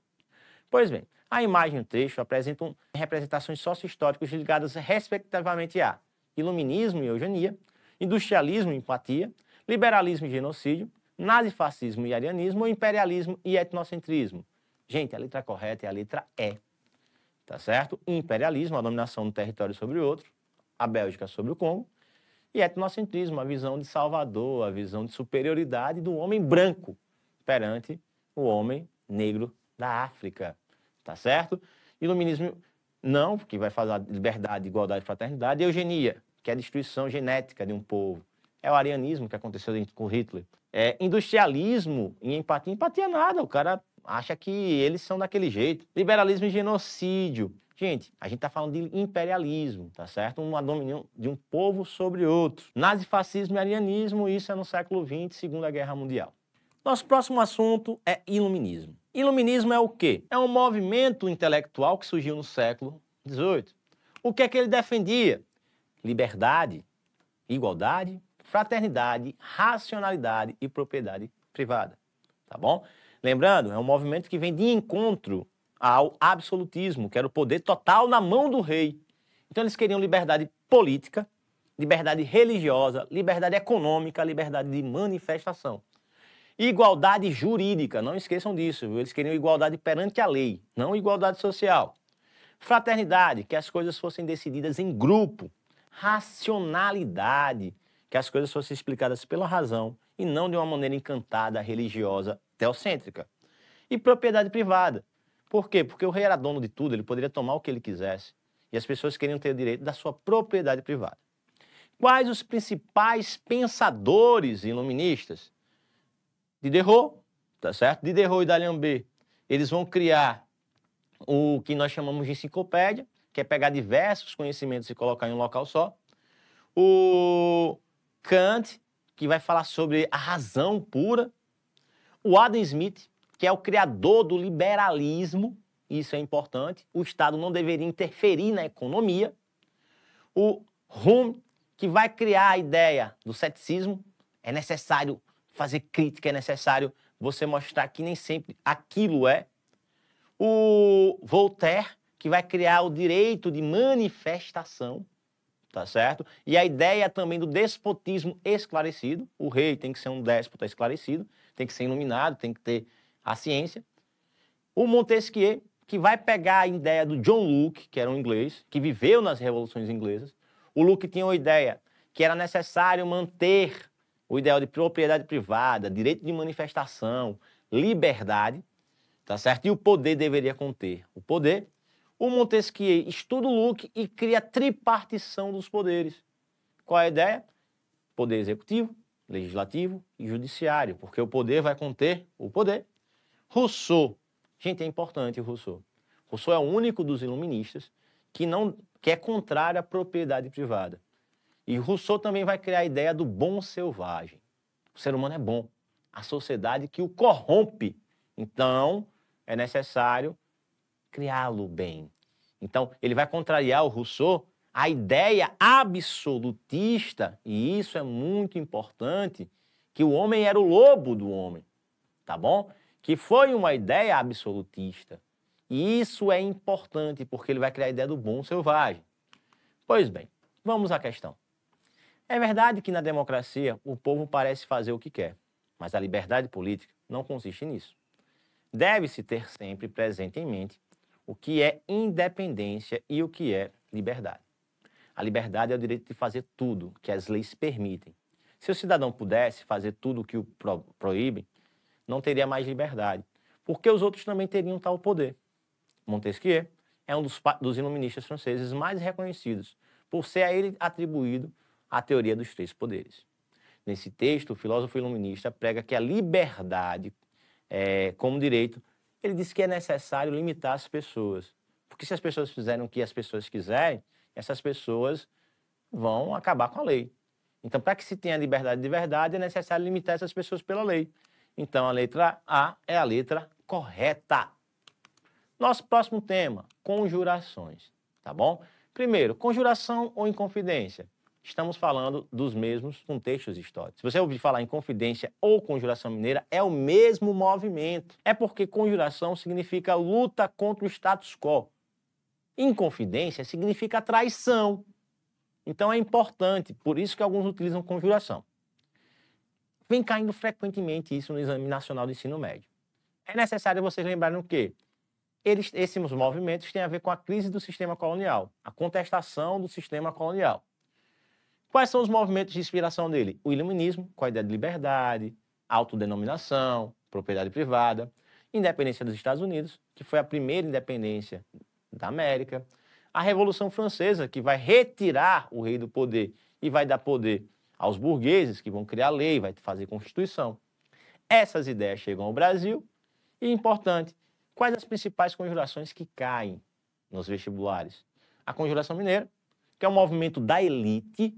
Pois bem, a imagem e o trecho apresentam representações sócio-históricas ligadas respectivamente a iluminismo e eugenia, industrialismo e empatia, liberalismo e genocídio, nazifascismo e arianismo, imperialismo e etnocentrismo. Gente, a letra correta é a letra E. Tá certo? Imperialismo, a dominação do território sobre o outro, a Bélgica sobre o Congo, e etnocentrismo, a visão de Salvador, a visão de superioridade do homem branco perante o homem negro da África, tá certo? Iluminismo não, porque vai falar liberdade, igualdade, fraternidade, e eugenia, que é a destruição genética de um povo. É o arianismo que aconteceu com Hitler. É industrialismo e empatia. Empatia nada, o cara acha que eles são daquele jeito. Liberalismo e genocídio. Gente, a gente está falando de imperialismo, tá certo? Uma domínio de um povo sobre outro. Nazifascismo e arianismo, isso é no século XX, Segunda Guerra Mundial. Nosso próximo assunto é iluminismo. Iluminismo é o quê? É um movimento intelectual que surgiu no século XVIII. O que é que ele defendia? Liberdade, igualdade, fraternidade, racionalidade e propriedade privada. Tá bom? Lembrando, é um movimento que vem de encontro ao absolutismo, que era o poder total na mão do rei. Então eles queriam liberdade política, liberdade religiosa, liberdade econômica, liberdade de manifestação. Igualdade jurídica, não esqueçam disso, viu? eles queriam igualdade perante a lei, não igualdade social. Fraternidade, que as coisas fossem decididas em grupo. Racionalidade, que as coisas fossem explicadas pela razão e não de uma maneira encantada, religiosa, teocêntrica. E propriedade privada. Por quê? Porque o rei era dono de tudo, ele poderia tomar o que ele quisesse. E as pessoas queriam ter o direito da sua propriedade privada. Quais os principais pensadores iluministas? Diderot, tá certo? Diderot e D'Alembert, eles vão criar o que nós chamamos de enciclopédia, que é pegar diversos conhecimentos e colocar em um local só. O Kant, que vai falar sobre a razão pura. O Adam Smith, que é o criador do liberalismo, isso é importante, o Estado não deveria interferir na economia. O Hume, que vai criar a ideia do ceticismo, é necessário fazer crítica, é necessário você mostrar que nem sempre aquilo é. O Voltaire, que vai criar o direito de manifestação, tá certo? E a ideia também do despotismo esclarecido, o rei tem que ser um déspota esclarecido, tem que ser iluminado, tem que ter a ciência. O Montesquieu, que vai pegar a ideia do John Locke, que era um inglês, que viveu nas revoluções inglesas. O Locke tinha uma ideia que era necessário manter o ideal de propriedade privada, direito de manifestação, liberdade, tá certo? E o poder deveria conter o poder. O Montesquieu estuda o Luke e cria a tripartição dos poderes. Qual é a ideia? Poder executivo, legislativo e judiciário, porque o poder vai conter o poder. Rousseau, gente, é importante o Rousseau. Rousseau é o único dos iluministas que não que é contrário à propriedade privada. E Rousseau também vai criar a ideia do bom selvagem. O ser humano é bom, a sociedade que o corrompe. Então, é necessário criá-lo bem. Então, ele vai contrariar o Rousseau a ideia absolutista, e isso é muito importante, que o homem era o lobo do homem, tá bom? Que foi uma ideia absolutista. E isso é importante porque ele vai criar a ideia do bom selvagem. Pois bem, vamos à questão. É verdade que na democracia o povo parece fazer o que quer, mas a liberdade política não consiste nisso. Deve-se ter sempre presente em mente o que é independência e o que é liberdade. A liberdade é o direito de fazer tudo que as leis permitem. Se o cidadão pudesse fazer tudo o que o pro proíbe, não teria mais liberdade, porque os outros também teriam tal poder. Montesquieu é um dos, dos iluministas franceses mais reconhecidos, por ser a ele atribuído a teoria dos três poderes. Nesse texto, o filósofo iluminista prega que a liberdade é, como direito, ele diz que é necessário limitar as pessoas. Porque se as pessoas fizerem o que as pessoas quiserem, essas pessoas vão acabar com a lei. Então, para que se tenha liberdade de verdade, é necessário limitar essas pessoas pela lei. Então, a letra A é a letra correta. Nosso próximo tema, conjurações, tá bom? Primeiro, conjuração ou inconfidência? estamos falando dos mesmos contextos históricos. Se você ouvir falar em confidência ou conjuração mineira, é o mesmo movimento. É porque conjuração significa luta contra o status quo. Inconfidência significa traição. Então é importante, por isso que alguns utilizam conjuração. Vem caindo frequentemente isso no Exame Nacional do Ensino Médio. É necessário vocês lembrarem que eles, esses movimentos têm a ver com a crise do sistema colonial, a contestação do sistema colonial. Quais são os movimentos de inspiração dele? O iluminismo, com a ideia de liberdade, autodenominação, propriedade privada, independência dos Estados Unidos, que foi a primeira independência da América, a Revolução Francesa, que vai retirar o rei do poder e vai dar poder aos burgueses, que vão criar lei, vai fazer constituição. Essas ideias chegam ao Brasil e, importante, quais as principais conjurações que caem nos vestibulares? A Conjuração Mineira, que é um movimento da elite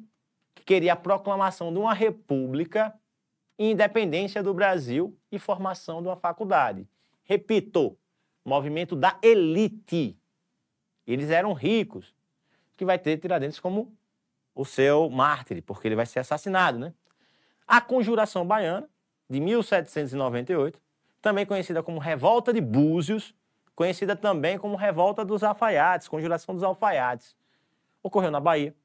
que queria a proclamação de uma república, independência do Brasil e formação de uma faculdade. Repito, movimento da elite. Eles eram ricos, que vai ter Tiradentes como o seu mártir, porque ele vai ser assassinado, né? A Conjuração Baiana, de 1798, também conhecida como Revolta de Búzios, conhecida também como Revolta dos Alfaiates, Conjuração dos Alfaiates, ocorreu na Bahia.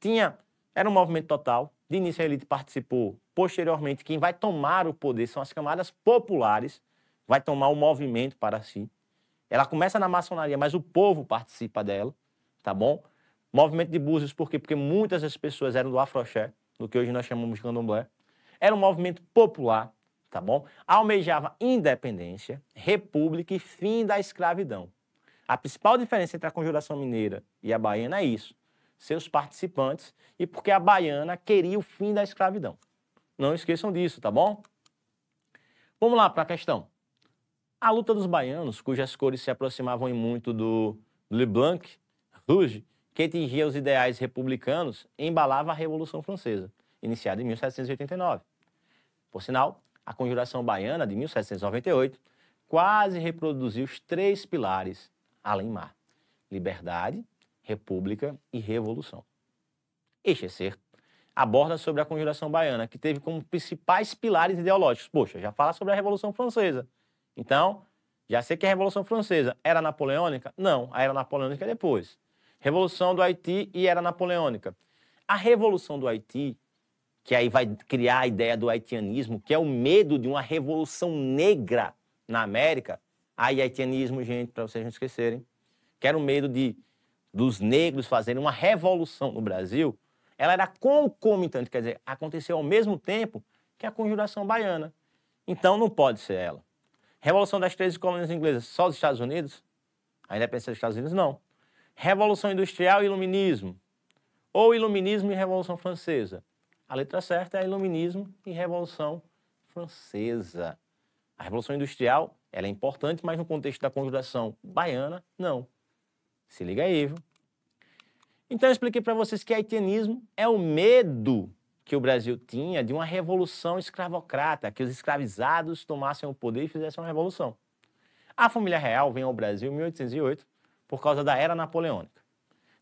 Tinha era um movimento total. De início, a elite participou. Posteriormente, quem vai tomar o poder são as camadas populares, vai tomar o movimento para si. Ela começa na maçonaria, mas o povo participa dela, tá bom? Movimento de Búzios, por quê? Porque muitas das pessoas eram do afroxé, do que hoje nós chamamos de candomblé. Era um movimento popular, tá bom? Almejava independência, república e fim da escravidão. A principal diferença entre a conjuração mineira e a baiana é isso seus participantes e porque a baiana queria o fim da escravidão. Não esqueçam disso, tá bom? Vamos lá para a questão. A luta dos baianos, cujas cores se aproximavam em muito do Leblanc, Rouge, que atingia os ideais republicanos, embalava a Revolução Francesa, iniciada em 1789. Por sinal, a Conjuração Baiana de 1798 quase reproduziu os três pilares além mar: liberdade, república e revolução. Este excerto aborda sobre a conjuração baiana, que teve como principais pilares ideológicos. Poxa, já fala sobre a Revolução Francesa. Então, já sei que a Revolução Francesa era napoleônica? Não, a era napoleônica é depois. Revolução do Haiti e era napoleônica. A Revolução do Haiti, que aí vai criar a ideia do haitianismo, que é o medo de uma revolução negra na América. Aí, haitianismo, gente, para vocês não esquecerem, que era o medo de dos negros fazerem uma revolução no Brasil, ela era concomitante, quer dizer, aconteceu ao mesmo tempo que a Conjuração Baiana. Então não pode ser ela. Revolução das 13 colônias inglesas, só os Estados Unidos? A independência é dos Estados Unidos, não. Revolução Industrial e Iluminismo. Ou Iluminismo e Revolução Francesa. A letra certa é Iluminismo e Revolução Francesa. A Revolução Industrial ela é importante, mas no contexto da conjuração baiana, não. Se liga aí, viu? Então eu expliquei para vocês que haitianismo é o medo que o Brasil tinha de uma revolução escravocrata, que os escravizados tomassem o poder e fizessem uma revolução. A família real vem ao Brasil em 1808 por causa da era napoleônica.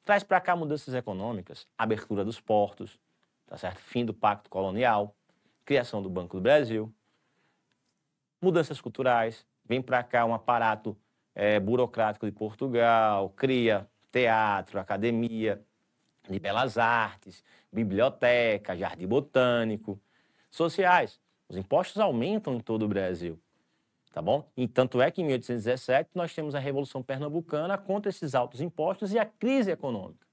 Traz para cá mudanças econômicas, abertura dos portos, tá certo? Fim do pacto colonial, criação do Banco do Brasil, mudanças culturais, vem para cá um aparato é, burocrático de Portugal, cria teatro, academia de belas artes, biblioteca, jardim botânico, sociais. Os impostos aumentam em todo o Brasil, tá bom? E tanto é que em 1817 nós temos a Revolução Pernambucana contra esses altos impostos e a crise econômica.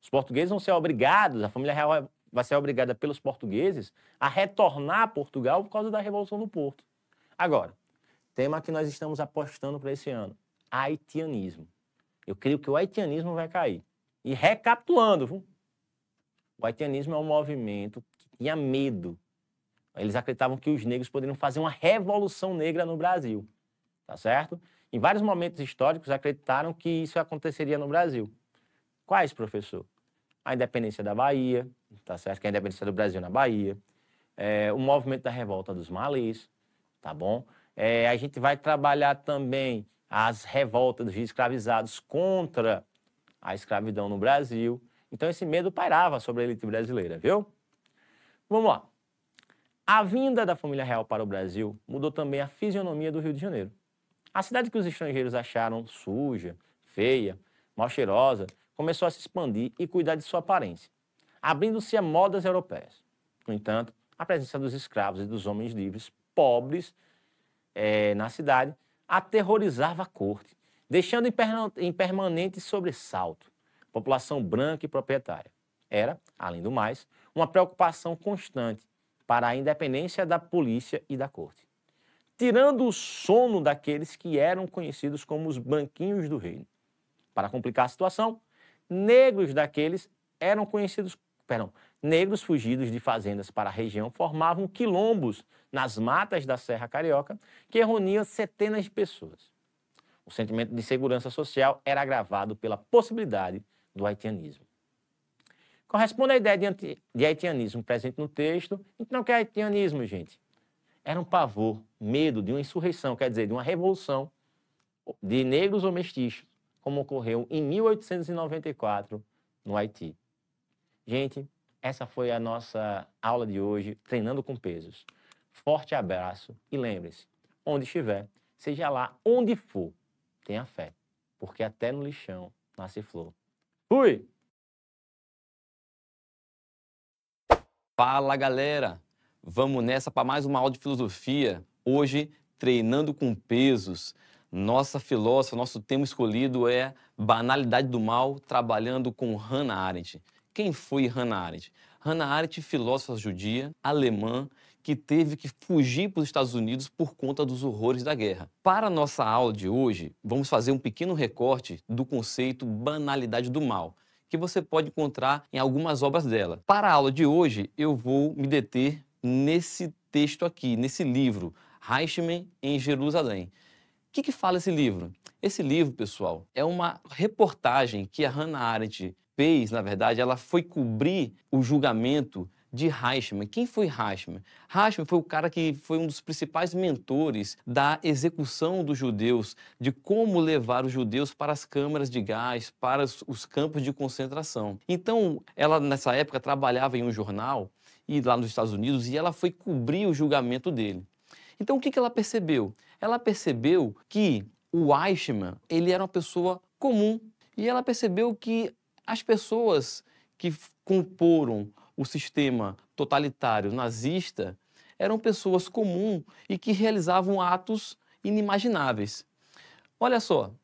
Os portugueses vão ser obrigados, a família real vai ser obrigada pelos portugueses a retornar a Portugal por causa da Revolução do Porto. Agora, tema que nós estamos apostando para esse ano, haitianismo. Eu creio que o haitianismo vai cair. E recapitulando, o haitianismo é um movimento que tinha medo. Eles acreditavam que os negros poderiam fazer uma revolução negra no Brasil, tá certo? Em vários momentos históricos acreditaram que isso aconteceria no Brasil. Quais, professor? A independência da Bahia, tá certo? Que é a independência do Brasil na Bahia. É, o movimento da revolta dos malês, tá bom? É, a gente vai trabalhar também as revoltas dos escravizados contra a escravidão no Brasil. Então esse medo pairava sobre a elite brasileira, viu? Vamos lá. A vinda da família real para o Brasil mudou também a fisionomia do Rio de Janeiro. A cidade que os estrangeiros acharam suja, feia, mal cheirosa, começou a se expandir e cuidar de sua aparência, abrindo-se a modas europeias. No entanto, a presença dos escravos e dos homens livres pobres é, na cidade aterrorizava a corte, deixando em permanente sobressalto a população branca e proprietária. Era, além do mais, uma preocupação constante para a independência da polícia e da corte, tirando o sono daqueles que eram conhecidos como os banquinhos do reino. Para complicar a situação, negros daqueles eram conhecidos, perdão, negros fugidos de fazendas para a região formavam quilombos nas matas da Serra Carioca que reuniam centenas de pessoas. O sentimento de segurança social era agravado pela possibilidade do haitianismo. Corresponde à ideia de, haitianismo presente no texto. Então, o que é haitianismo, gente? Era um pavor, medo de uma insurreição, quer dizer, de uma revolução de negros ou mestiços, como ocorreu em 1894 no Haiti. Gente, essa foi a nossa aula de hoje, treinando com pesos. Forte abraço e lembre-se, onde estiver, seja lá onde for, tenha fé, porque até no lixão nasce flor. Fui! Fala galera! Vamos nessa para mais uma aula de filosofia. Hoje, treinando com pesos. Nossa filósofa, nosso tema escolhido é Banalidade do Mal, trabalhando com Hannah Arendt. Quem foi Hannah Arendt? Hannah Arendt, filósofa judia, alemã, que teve que fugir para os Estados Unidos por conta dos horrores da guerra. Para a nossa aula de hoje, vamos fazer um pequeno recorte do conceito banalidade do mal, que você pode encontrar em algumas obras dela. Para a aula de hoje, eu vou me deter nesse texto aqui, nesse livro, Reichmann em Jerusalém. O que, que fala esse livro? Esse livro, pessoal, é uma reportagem que a Hannah Arendt fez, na verdade, ela foi cobrir o julgamento de Reichmann. Quem foi Reichmann? Reichmann foi o cara que foi um dos principais mentores da execução dos judeus, de como levar os judeus para as câmaras de gás, para os campos de concentração. Então, ela nessa época trabalhava em um jornal e lá nos Estados Unidos e ela foi cobrir o julgamento dele. Então, o que ela percebeu? Ela percebeu que o Eichmann, ele era uma pessoa comum, e ela percebeu que as pessoas que comporam o sistema totalitário nazista eram pessoas comuns e que realizavam atos inimagináveis. Olha só, o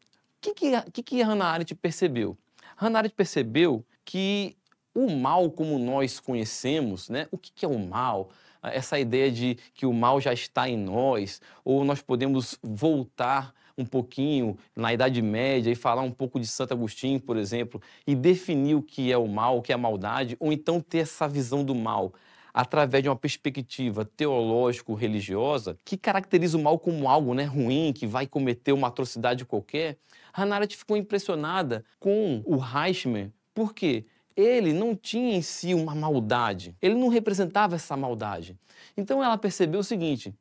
que, que, que Hannah Arendt percebeu? Hannah Arendt percebeu que o mal como nós conhecemos, né? o que, que é o mal? essa ideia de que o mal já está em nós, ou nós podemos voltar um pouquinho na Idade Média e falar um pouco de Santo Agostinho, por exemplo, e definir o que é o mal, o que é a maldade, ou então ter essa visão do mal através de uma perspectiva teológico-religiosa que caracteriza o mal como algo né, ruim, que vai cometer uma atrocidade qualquer, Hannah Arendt ficou impressionada com o Reichmann. Por quê? ele não tinha em si uma maldade, ele não representava essa maldade. Então ela percebeu o seguinte,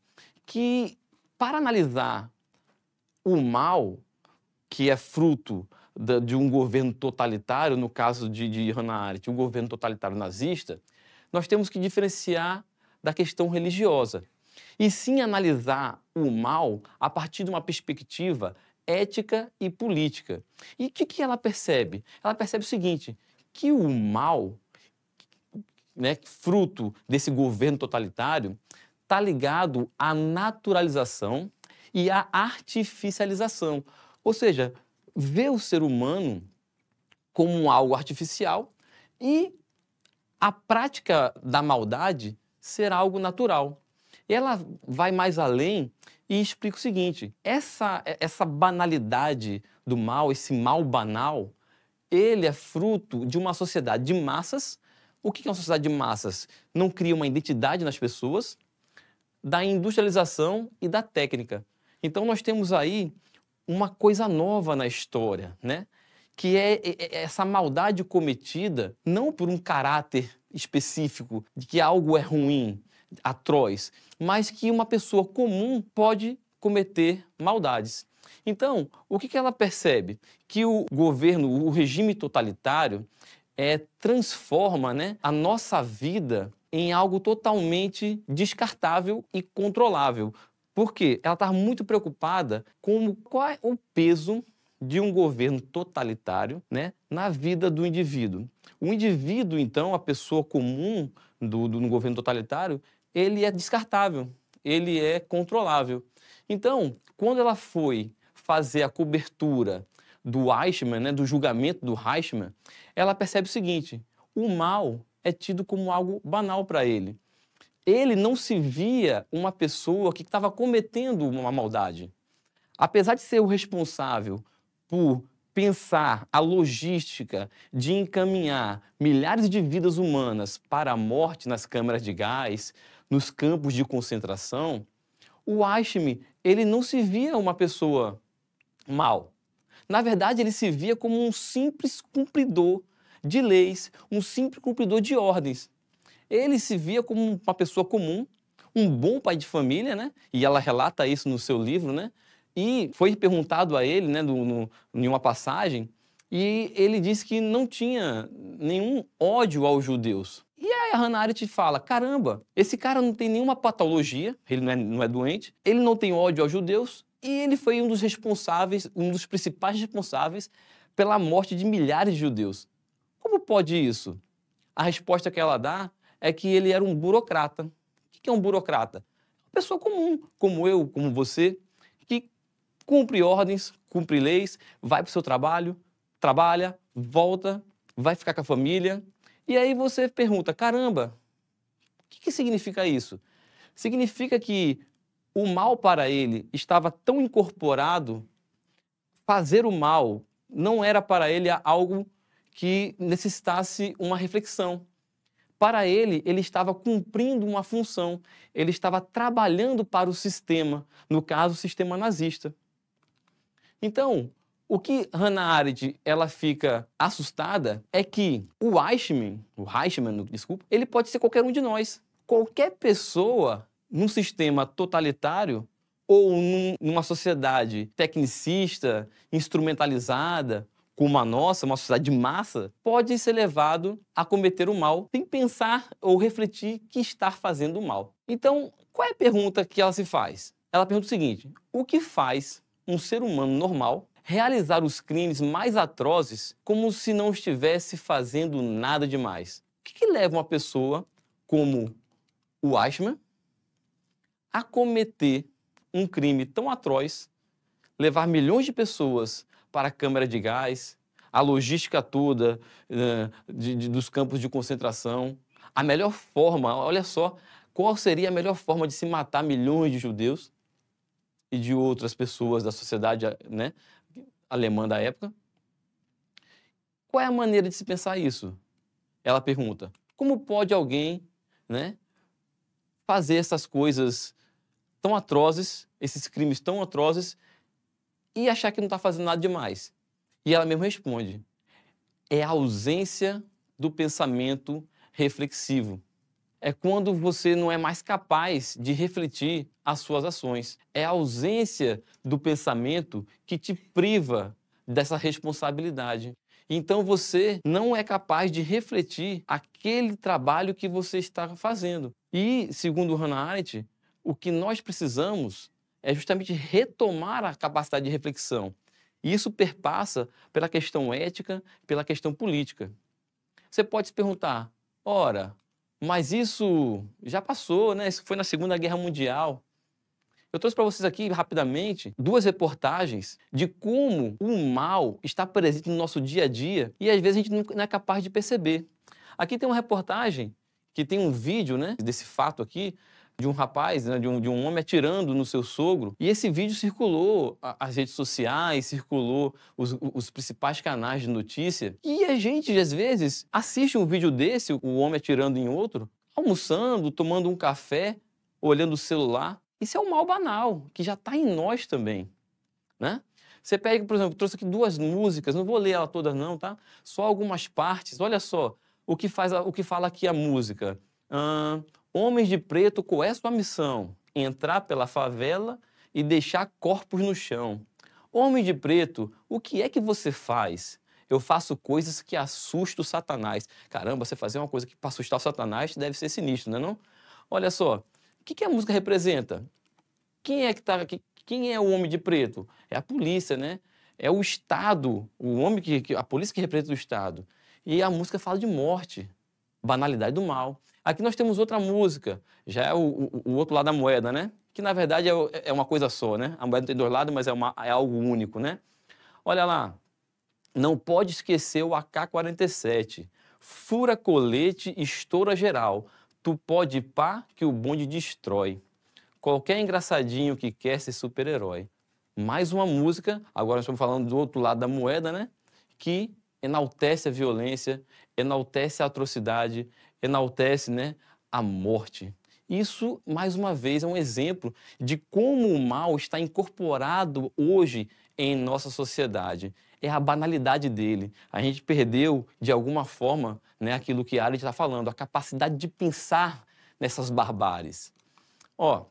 que para analisar o mal que é fruto de um governo totalitário, no caso de, de Hannah Arendt, um governo totalitário nazista, nós temos que diferenciar da questão religiosa. E sim analisar o mal a partir de uma perspectiva ética e política. E o que, que ela percebe? Ela percebe o seguinte: que o mal, né, fruto desse governo totalitário, está ligado à naturalização e à artificialização. Ou seja, vê o ser humano como algo artificial e a prática da maldade ser algo natural. Ela vai mais além e explica o seguinte: essa, essa banalidade do mal, esse mal banal, ele é fruto de uma sociedade de massas. O que é uma sociedade de massas? Não cria uma identidade nas pessoas, da industrialização e da técnica. Então nós temos aí uma coisa nova na história, né? que é, é, é essa maldade cometida não por um caráter específico de que algo é ruim, atroz, mas que uma pessoa comum pode cometer maldades. Então, o que, que ela percebe? Que o governo, o regime totalitário, é, transforma né, a nossa vida em algo totalmente descartável e controlável. Porque ela está muito preocupada com qual é o peso de um governo totalitário né, na vida do indivíduo. O indivíduo, então, a pessoa comum do, do governo totalitário, ele é descartável, ele é controlável. Então, quando ela foi fazer a cobertura do Eichmann, né, do julgamento do Eichmann, ela percebe o seguinte: o mal é tido como algo banal para ele. Ele não se via uma pessoa que estava cometendo uma maldade. Apesar de ser o responsável por pensar a logística de encaminhar milhares de vidas humanas para a morte nas câmaras de gás, nos campos de concentração, o Eichmann, ele não se via uma pessoa mal. Na verdade, ele se via como um simples cumpridor de leis, um simples cumpridor de ordens. Ele se via como uma pessoa comum, um bom pai de família, né? E ela relata isso no seu livro, né? E foi perguntado a ele, né, no, no, em uma passagem, e ele disse que não tinha nenhum ódio aos judeus. E aí a Hannah Arendt fala, caramba, esse cara não tem nenhuma patologia, ele não é, não é doente, ele não tem ódio aos judeus, e ele foi um dos responsáveis, um dos principais responsáveis pela morte de milhares de judeus. Como pode isso? A resposta que ela dá é que ele era um burocrata. O que é um burocrata? É uma pessoa comum, como eu, como você, que cumpre ordens, cumpre leis, vai para o seu trabalho, trabalha, volta, vai ficar com a família. E aí você pergunta: caramba, o que, que significa isso? Significa que o mal para ele estava tão incorporado, fazer o mal não era para ele algo que necessitasse uma reflexão. Para ele, ele estava cumprindo uma função, ele estava trabalhando para o sistema, no caso, o sistema nazista. Então, o que Hannah Arendt ela fica assustada é que o Eichmann, o Eichmann, desculpa, ele pode ser qualquer um de nós. Qualquer pessoa num sistema totalitário ou num, numa sociedade tecnicista, instrumentalizada, como a nossa, uma sociedade de massa, pode ser levado a cometer o mal sem pensar ou refletir que está fazendo o mal. Então, qual é a pergunta que ela se faz? Ela pergunta o seguinte: o que faz um ser humano normal realizar os crimes mais atrozes como se não estivesse fazendo nada demais? O que, que leva uma pessoa como o Eichmann a cometer um crime tão atroz, levar milhões de pessoas para a câmara de gás, a logística toda uh, de, de, dos campos de concentração. A melhor forma, olha só, qual seria a melhor forma de se matar milhões de judeus e de outras pessoas da sociedade né, alemã da época? Qual é a maneira de se pensar isso? Ela pergunta. Como pode alguém né, fazer essas coisas tão atrozes, esses crimes tão atrozes, e achar que não está fazendo nada demais. E ela mesma responde: é a ausência do pensamento reflexivo. É quando você não é mais capaz de refletir as suas ações. É a ausência do pensamento que te priva dessa responsabilidade. Então você não é capaz de refletir aquele trabalho que você está fazendo. E, segundo Hannah Arendt, o que nós precisamos é justamente retomar a capacidade de reflexão. E isso perpassa pela questão ética, pela questão política. Você pode se perguntar: ora, mas isso já passou, né? Isso foi na Segunda Guerra Mundial. Eu trouxe para vocês aqui rapidamente duas reportagens de como o mal está presente no nosso dia a dia e às vezes a gente não é capaz de perceber. Aqui tem uma reportagem que tem um vídeo, né, desse fato aqui, de um rapaz, né, de, um, de um homem atirando no seu sogro. E esse vídeo circulou as redes sociais, circulou os, os principais canais de notícia. E a gente, às vezes, assiste um vídeo desse, o homem atirando em outro, almoçando, tomando um café, olhando o celular. Isso é um mal banal, que já está em nós também, né? Você pega, por exemplo, trouxe aqui duas músicas, não vou ler ela todas não, tá? Só algumas partes. Olha só o que faz, o que fala aqui a música. Hum, Homens de preto, qual é a sua missão? Entrar pela favela e deixar corpos no chão. Homem de preto, o que é que você faz? Eu faço coisas que assustam Satanás. Caramba, você fazer uma coisa que para assustar o Satanás deve ser sinistro, não é não? Olha só, o que, que a música representa? Quem é que tá, quem é o homem de preto? É a polícia, né? É o Estado, o homem que a polícia que representa o Estado. E a música fala de morte, banalidade do mal. Aqui nós temos outra música, já é o, o, o outro lado da moeda, né? Que na verdade é, é, uma coisa só, né? A moeda não tem dois lados, mas é, uma, é algo único, né? Olha lá, não pode esquecer o AK-47. Fura colete, estoura geral. Tu pode pá que o bonde destrói. Qualquer engraçadinho que quer ser super-herói. Mais uma música, agora estamos falando do outro lado da moeda, né? Que enaltece a violência, enaltece a atrocidade, enaltece né, a morte. Isso, mais uma vez, é um exemplo de como o mal está incorporado hoje em nossa sociedade. É a banalidade dele. A gente perdeu, de alguma forma, né, aquilo que Arendt está falando, a capacidade de pensar nessas barbáries. Ó,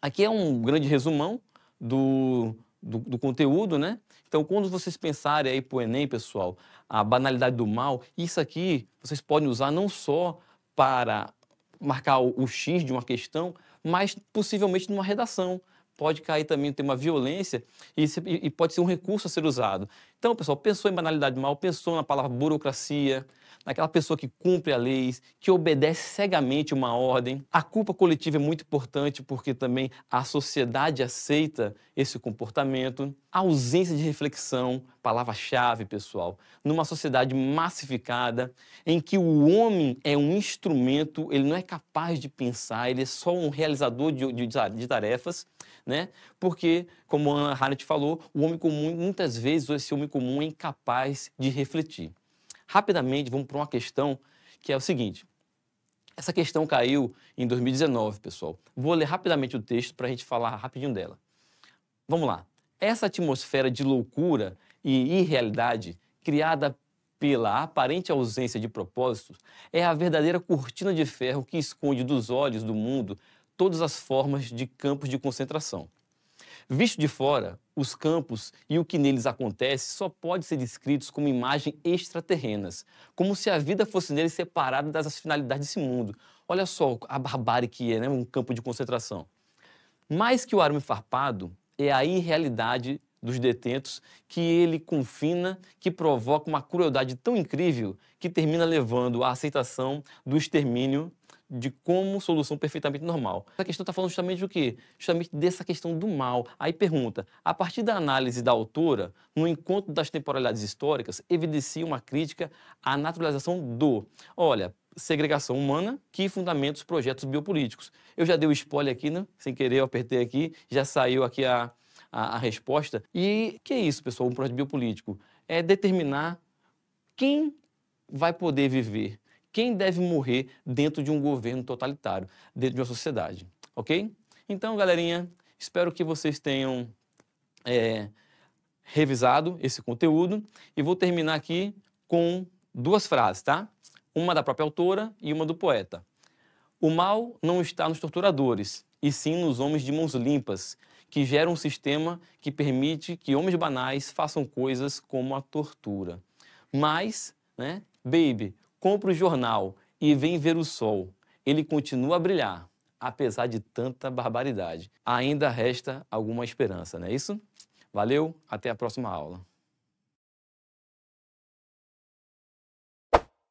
aqui é um grande resumão do, do, do conteúdo, né? Então, quando vocês pensarem aí para o Enem, pessoal, a banalidade do mal, isso aqui vocês podem usar não só para marcar o, X de uma questão, mas possivelmente numa redação. Pode cair também no tema violência e, e pode ser um recurso a ser usado. Então, pessoal, pensou em banalidade mal, pensou na palavra burocracia, naquela pessoa que cumpre a lei, que obedece cegamente uma ordem. A culpa coletiva é muito importante porque também a sociedade aceita esse comportamento. A ausência de reflexão, palavra-chave, pessoal, numa sociedade massificada em que o homem é um instrumento, ele não é capaz de pensar, ele é só um realizador de, de, de tarefas, né? Porque, como a Hannah falou, o homem comum, muitas vezes, esse homem comum é incapaz de refletir. Rapidamente, vamos para uma questão que é o seguinte. Essa questão caiu em 2019, pessoal. Vou ler rapidamente o texto para a gente falar rapidinho dela. Vamos lá. Essa atmosfera de loucura e irrealidade criada pela aparente ausência de propósitos é a verdadeira cortina de ferro que esconde dos olhos do mundo todas as formas de campos de concentração. Visto de fora, os campos e o que neles acontece só pode ser descritos como imagens extraterrenas, como se a vida fosse neles separada das finalidades desse mundo. Olha só a barbárie que é, né? Um campo de concentração. Mais que o arame farpado, é a irrealidade dos detentos que ele confina, que provoca uma crueldade tão incrível que termina levando à aceitação do extermínio de como solução perfeitamente normal. A questão está falando justamente do quê? Justamente dessa questão do mal. Aí pergunta, a partir da análise da autora, no encontro das temporalidades históricas, evidencia uma crítica à naturalização do. Olha, segregação humana que fundamenta os projetos biopolíticos. Eu já dei o um spoiler aqui, né? sem querer, eu apertei aqui, já saiu aqui a, a, a resposta. E que é isso, pessoal, um projeto biopolítico? É determinar quem vai poder viver quem deve morrer dentro de um governo totalitário, dentro de uma sociedade, ok? Então, galerinha, espero que vocês tenham é, revisado esse conteúdo e vou terminar aqui com duas frases, tá? Uma da própria autora e uma do poeta. O mal não está nos torturadores, e sim nos homens de mãos limpas, que geram um sistema que permite que homens banais façam coisas como a tortura. Mas, né, baby, compra o jornal e vem ver o sol. Ele continua a brilhar, apesar de tanta barbaridade. Ainda resta alguma esperança, não é isso? Valeu, até a próxima aula.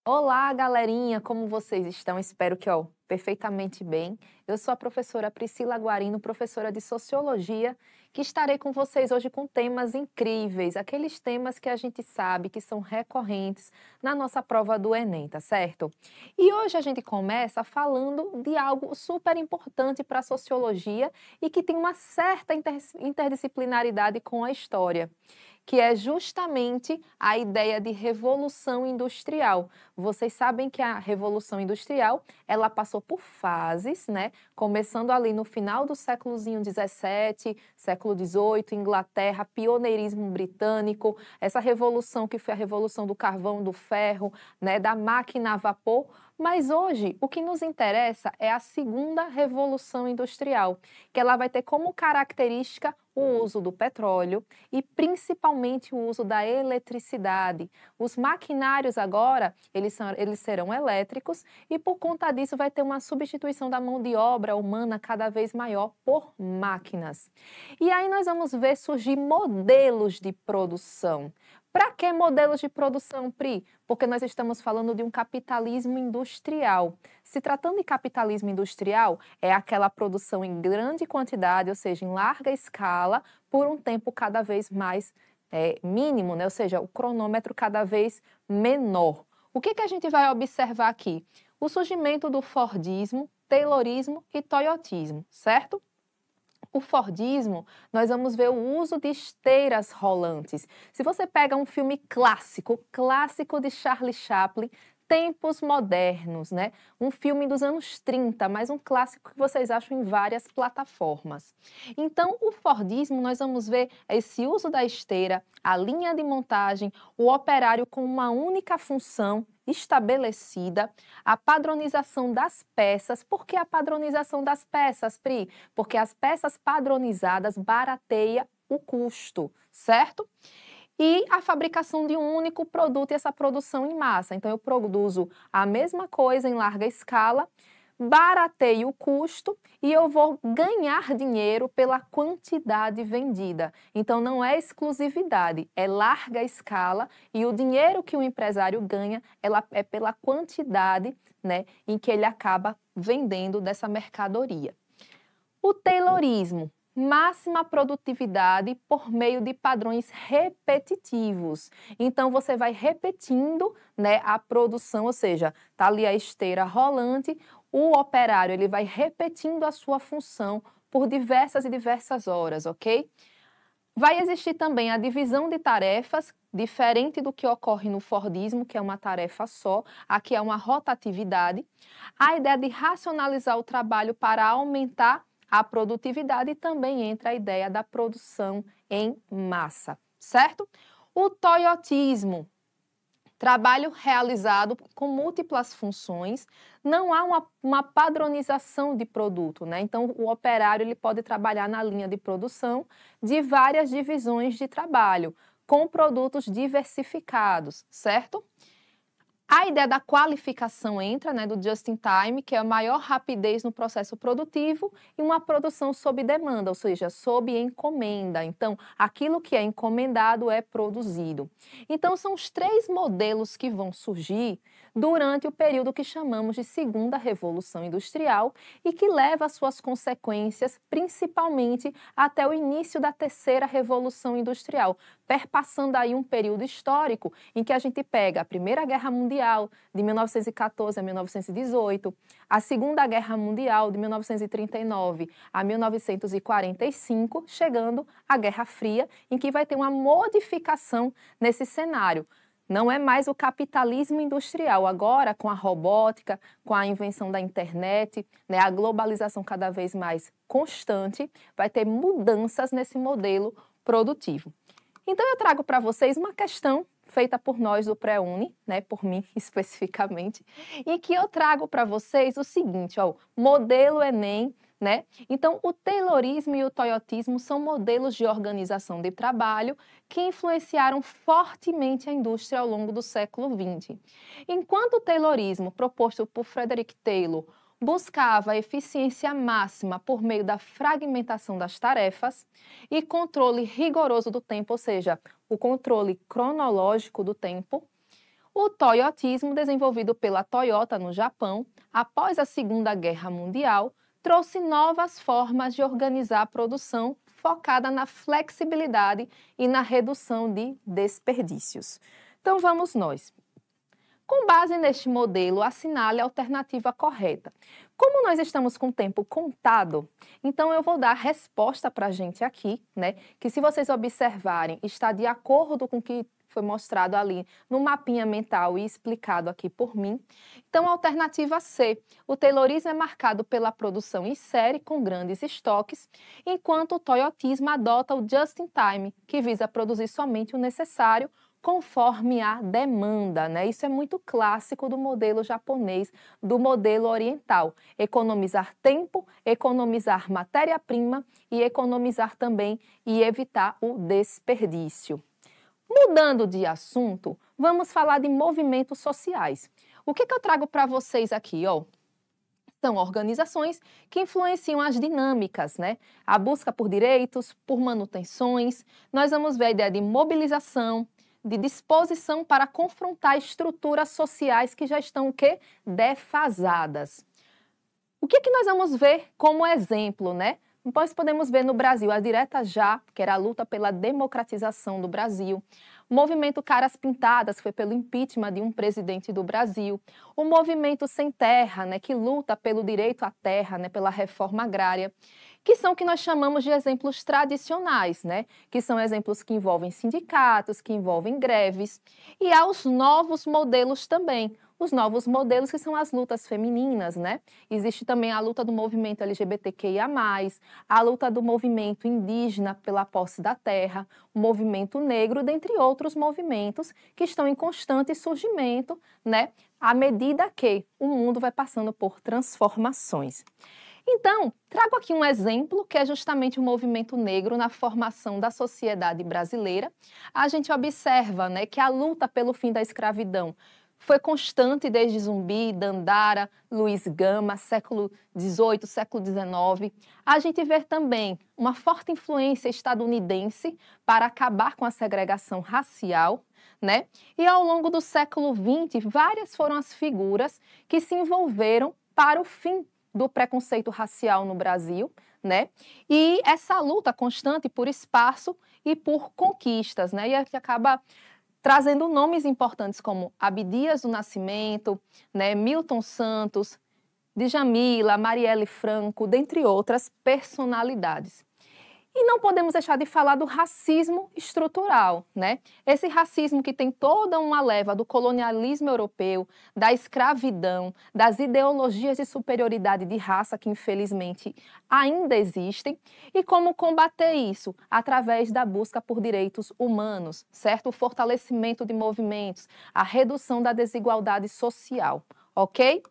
Olá, galerinha, como vocês estão? Espero que ó, perfeitamente bem. Eu sou a professora Priscila Guarino, professora de Sociologia, que estarei com vocês hoje com temas incríveis, aqueles temas que a gente sabe que são recorrentes na nossa prova do Enem, tá certo? E hoje a gente começa falando de algo super importante para a sociologia e que tem uma certa interdisciplinaridade com a história que é justamente a ideia de revolução industrial. Vocês sabem que a revolução industrial, ela passou por fases, né? Começando ali no final do séculozinho 17, século 18, Inglaterra, pioneirismo britânico, essa revolução que foi a revolução do carvão, do ferro, né, da máquina a vapor, mas hoje, o que nos interessa é a segunda revolução industrial, que ela vai ter como característica o uso do petróleo e principalmente o uso da eletricidade. Os maquinários agora, eles, são, eles serão elétricos e por conta disso vai ter uma substituição da mão de obra humana cada vez maior por máquinas. E aí nós vamos ver surgir modelos de produção, para que modelos de produção, Pri? Porque nós estamos falando de um capitalismo industrial. Se tratando de capitalismo industrial, é aquela produção em grande quantidade, ou seja, em larga escala, por um tempo cada vez mais é, mínimo, né? ou seja, o cronômetro cada vez menor. O que, que a gente vai observar aqui? O surgimento do Fordismo, Taylorismo e Toyotismo, certo? o Fordismo, nós vamos ver o uso de esteiras rolantes. Se você pega um filme clássico, clássico de Charlie Chaplin, tempos modernos, né? Um filme dos anos 30, mas um clássico que vocês acham em várias plataformas. Então, o Fordismo, nós vamos ver esse uso da esteira, a linha de montagem, o operário com uma única função estabelecida a padronização das peças. Por que a padronização das peças, Pri? Porque as peças padronizadas barateia o custo, certo? E a fabricação de um único produto e essa produção em massa. Então, eu produzo a mesma coisa em larga escala barateio o custo e eu vou ganhar dinheiro pela quantidade vendida. Então não é exclusividade, é larga escala e o dinheiro que o empresário ganha ela é pela quantidade né, em que ele acaba vendendo dessa mercadoria. O Taylorismo, máxima produtividade por meio de padrões repetitivos. Então você vai repetindo, né, a produção, ou seja, tá ali a esteira rolante, o operário ele vai repetindo a sua função por diversas e diversas horas, ok? Vai existir também a divisão de tarefas, diferente do que ocorre no Fordismo, que é uma tarefa só, aqui é uma rotatividade. A ideia de racionalizar o trabalho para aumentar a produtividade e também entra a ideia da produção em massa, certo? O toyotismo, trabalho realizado com múltiplas funções, não há uma, uma, padronização de produto, né? Então, o operário ele pode trabalhar na linha de produção de várias divisões de trabalho, com produtos diversificados, certo? A ideia da qualificação entra, né, do just in time, que é a maior rapidez no processo produtivo e uma produção sob demanda, ou seja, sob encomenda. Então, aquilo que é encomendado é produzido. Então, são os três modelos que vão surgir durante o período que chamamos de Segunda Revolução Industrial e que leva às suas consequências principalmente até o início da Terceira Revolução Industrial, perpassando aí um período histórico em que a gente pega a Primeira Guerra Mundial de 1914 a 1918, a Segunda Guerra Mundial de 1939 a 1945, chegando à Guerra Fria, em que vai ter uma modificação nesse cenário. Não é mais o capitalismo industrial. Agora, com a robótica, com a invenção da internet, né, a globalização cada vez mais constante, vai ter mudanças nesse modelo produtivo. Então, eu trago para vocês uma questão feita por nós do pré né, por mim especificamente, e que eu trago para vocês o seguinte, ó, modelo Enem né? Então, o Taylorismo e o Toyotismo são modelos de organização de trabalho que influenciaram fortemente a indústria ao longo do século XX. Enquanto o Taylorismo, proposto por Frederick Taylor, buscava eficiência máxima por meio da fragmentação das tarefas e controle rigoroso do tempo, ou seja, o controle cronológico do tempo, o toyotismo, desenvolvido pela Toyota no Japão após a Segunda Guerra Mundial, trouxe novas formas de organizar a produção focada na flexibilidade e na redução de desperdícios. Então vamos nós. Com base neste modelo, assinale a alternativa correta. Como nós estamos com o tempo contado, então eu vou dar a resposta para a gente aqui, né? Que se vocês observarem, está de acordo com o que foi mostrado ali no mapinha mental e explicado aqui por mim. Então, alternativa C, o Taylorismo é marcado pela produção em série com grandes estoques, enquanto o Toyotismo adota o just in time, que visa produzir somente o necessário conforme a demanda, né? Isso é muito clássico do modelo japonês, do modelo oriental. Economizar tempo, economizar matéria-prima e economizar também e evitar o desperdício. Mudando de assunto, vamos falar de movimentos sociais. O que, que eu trago para vocês aqui, ó? São organizações que influenciam as dinâmicas, né? A busca por direitos, por manutenções. Nós vamos ver a ideia de mobilização, de disposição para confrontar estruturas sociais que já estão o quê? Defasadas. O que, que nós vamos ver como exemplo, né? Nós podemos ver no Brasil a Direta Já, que era a luta pela democratização do Brasil. O movimento Caras Pintadas que foi pelo impeachment de um presidente do Brasil. O movimento Sem Terra, né, que luta pelo direito à terra, né, pela reforma agrária, que são o que nós chamamos de exemplos tradicionais, né, que são exemplos que envolvem sindicatos, que envolvem greves. E há os novos modelos também, os novos modelos, que são as lutas femininas, né? Existe também a luta do movimento LGBTQIA, a luta do movimento indígena pela posse da terra, o movimento negro, dentre outros movimentos que estão em constante surgimento, né? À medida que o mundo vai passando por transformações. Então, trago aqui um exemplo que é justamente o movimento negro na formação da sociedade brasileira. A gente observa né, que a luta pelo fim da escravidão foi constante desde Zumbi, Dandara, Luiz Gama, século XVIII, século XIX. A gente vê também uma forte influência estadunidense para acabar com a segregação racial, né? E ao longo do século XX, várias foram as figuras que se envolveram para o fim do preconceito racial no Brasil, né? E essa luta constante por espaço e por conquistas, né? E que acaba trazendo nomes importantes como Abdias do Nascimento, né, Milton Santos, Djamila, Marielle Franco, dentre outras personalidades. E não podemos deixar de falar do racismo estrutural, né? Esse racismo que tem toda uma leva do colonialismo europeu, da escravidão, das ideologias de superioridade de raça que infelizmente ainda existem, e como combater isso através da busca por direitos humanos, certo? O fortalecimento de movimentos, a redução da desigualdade social, OK?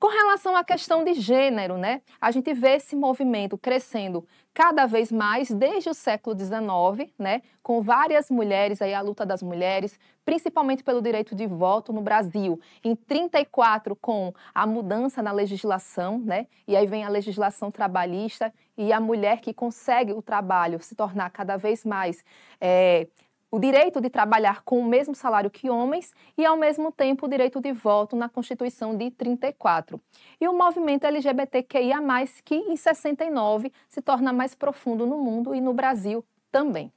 Com relação à questão de gênero, né, a gente vê esse movimento crescendo cada vez mais desde o século XIX, né, com várias mulheres aí a luta das mulheres, principalmente pelo direito de voto no Brasil. Em 34 com a mudança na legislação, né, e aí vem a legislação trabalhista e a mulher que consegue o trabalho se tornar cada vez mais é, o direito de trabalhar com o mesmo salário que homens e, ao mesmo tempo, o direito de voto na Constituição de 34. E o movimento LGBTQIA, que em 69 se torna mais profundo no mundo e no Brasil também.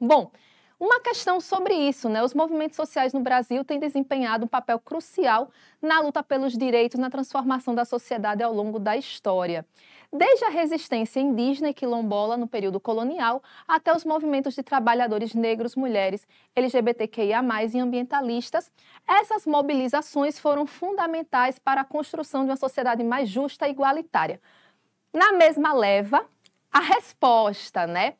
Bom, uma questão sobre isso, né? Os movimentos sociais no Brasil têm desempenhado um papel crucial na luta pelos direitos, na transformação da sociedade ao longo da história. Desde a resistência indígena e quilombola no período colonial até os movimentos de trabalhadores negros, mulheres, LGBTQIA+, e ambientalistas, essas mobilizações foram fundamentais para a construção de uma sociedade mais justa e igualitária. Na mesma leva, a resposta, né?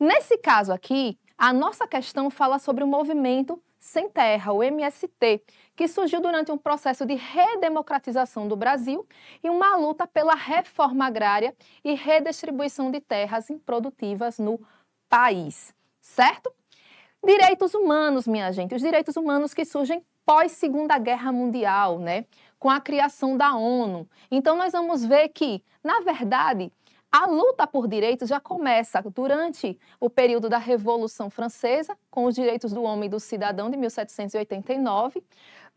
Nesse caso aqui, a nossa questão fala sobre o movimento Sem Terra, o MST, que surgiu durante um processo de redemocratização do Brasil e uma luta pela reforma agrária e redistribuição de terras improdutivas no país, certo? Direitos humanos, minha gente, os direitos humanos que surgem pós Segunda Guerra Mundial, né? Com a criação da ONU. Então nós vamos ver que, na verdade, a luta por direitos já começa durante o período da Revolução Francesa, com os direitos do homem e do cidadão de 1789.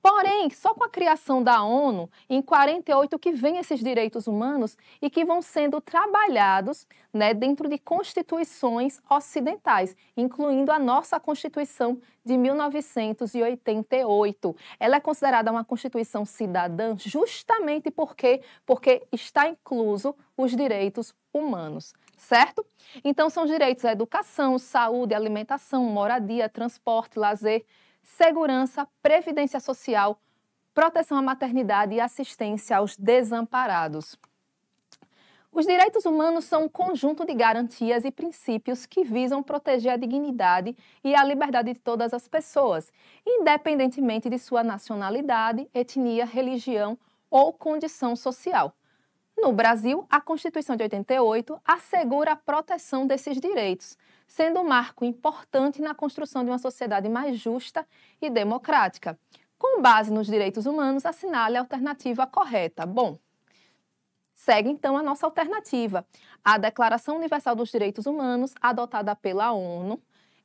Porém, só com a criação da ONU, em 48, que vem esses direitos humanos e que vão sendo trabalhados né, dentro de constituições ocidentais, incluindo a nossa Constituição de 1988. Ela é considerada uma Constituição cidadã justamente porque, porque está incluso os direitos humanos, certo? Então, são direitos à educação, saúde, alimentação, moradia, transporte, lazer, segurança, previdência social, proteção à maternidade e assistência aos desamparados. Os direitos humanos são um conjunto de garantias e princípios que visam proteger a dignidade e a liberdade de todas as pessoas, independentemente de sua nacionalidade, etnia, religião ou condição social. No Brasil, a Constituição de 88 assegura a proteção desses direitos, sendo um marco importante na construção de uma sociedade mais justa e democrática. Com base nos direitos humanos, assinale a alternativa correta. Bom, segue então a nossa alternativa, a Declaração Universal dos Direitos Humanos, adotada pela ONU,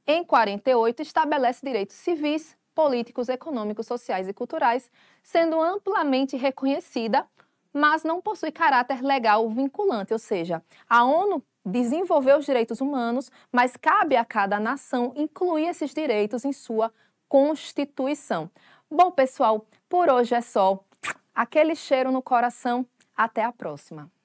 em 48 estabelece direitos civis, políticos, econômicos, sociais e culturais, sendo amplamente reconhecida mas não possui caráter legal vinculante, ou seja, a ONU desenvolveu os direitos humanos, mas cabe a cada nação incluir esses direitos em sua Constituição. Bom, pessoal, por hoje é só. Aquele cheiro no coração. Até a próxima.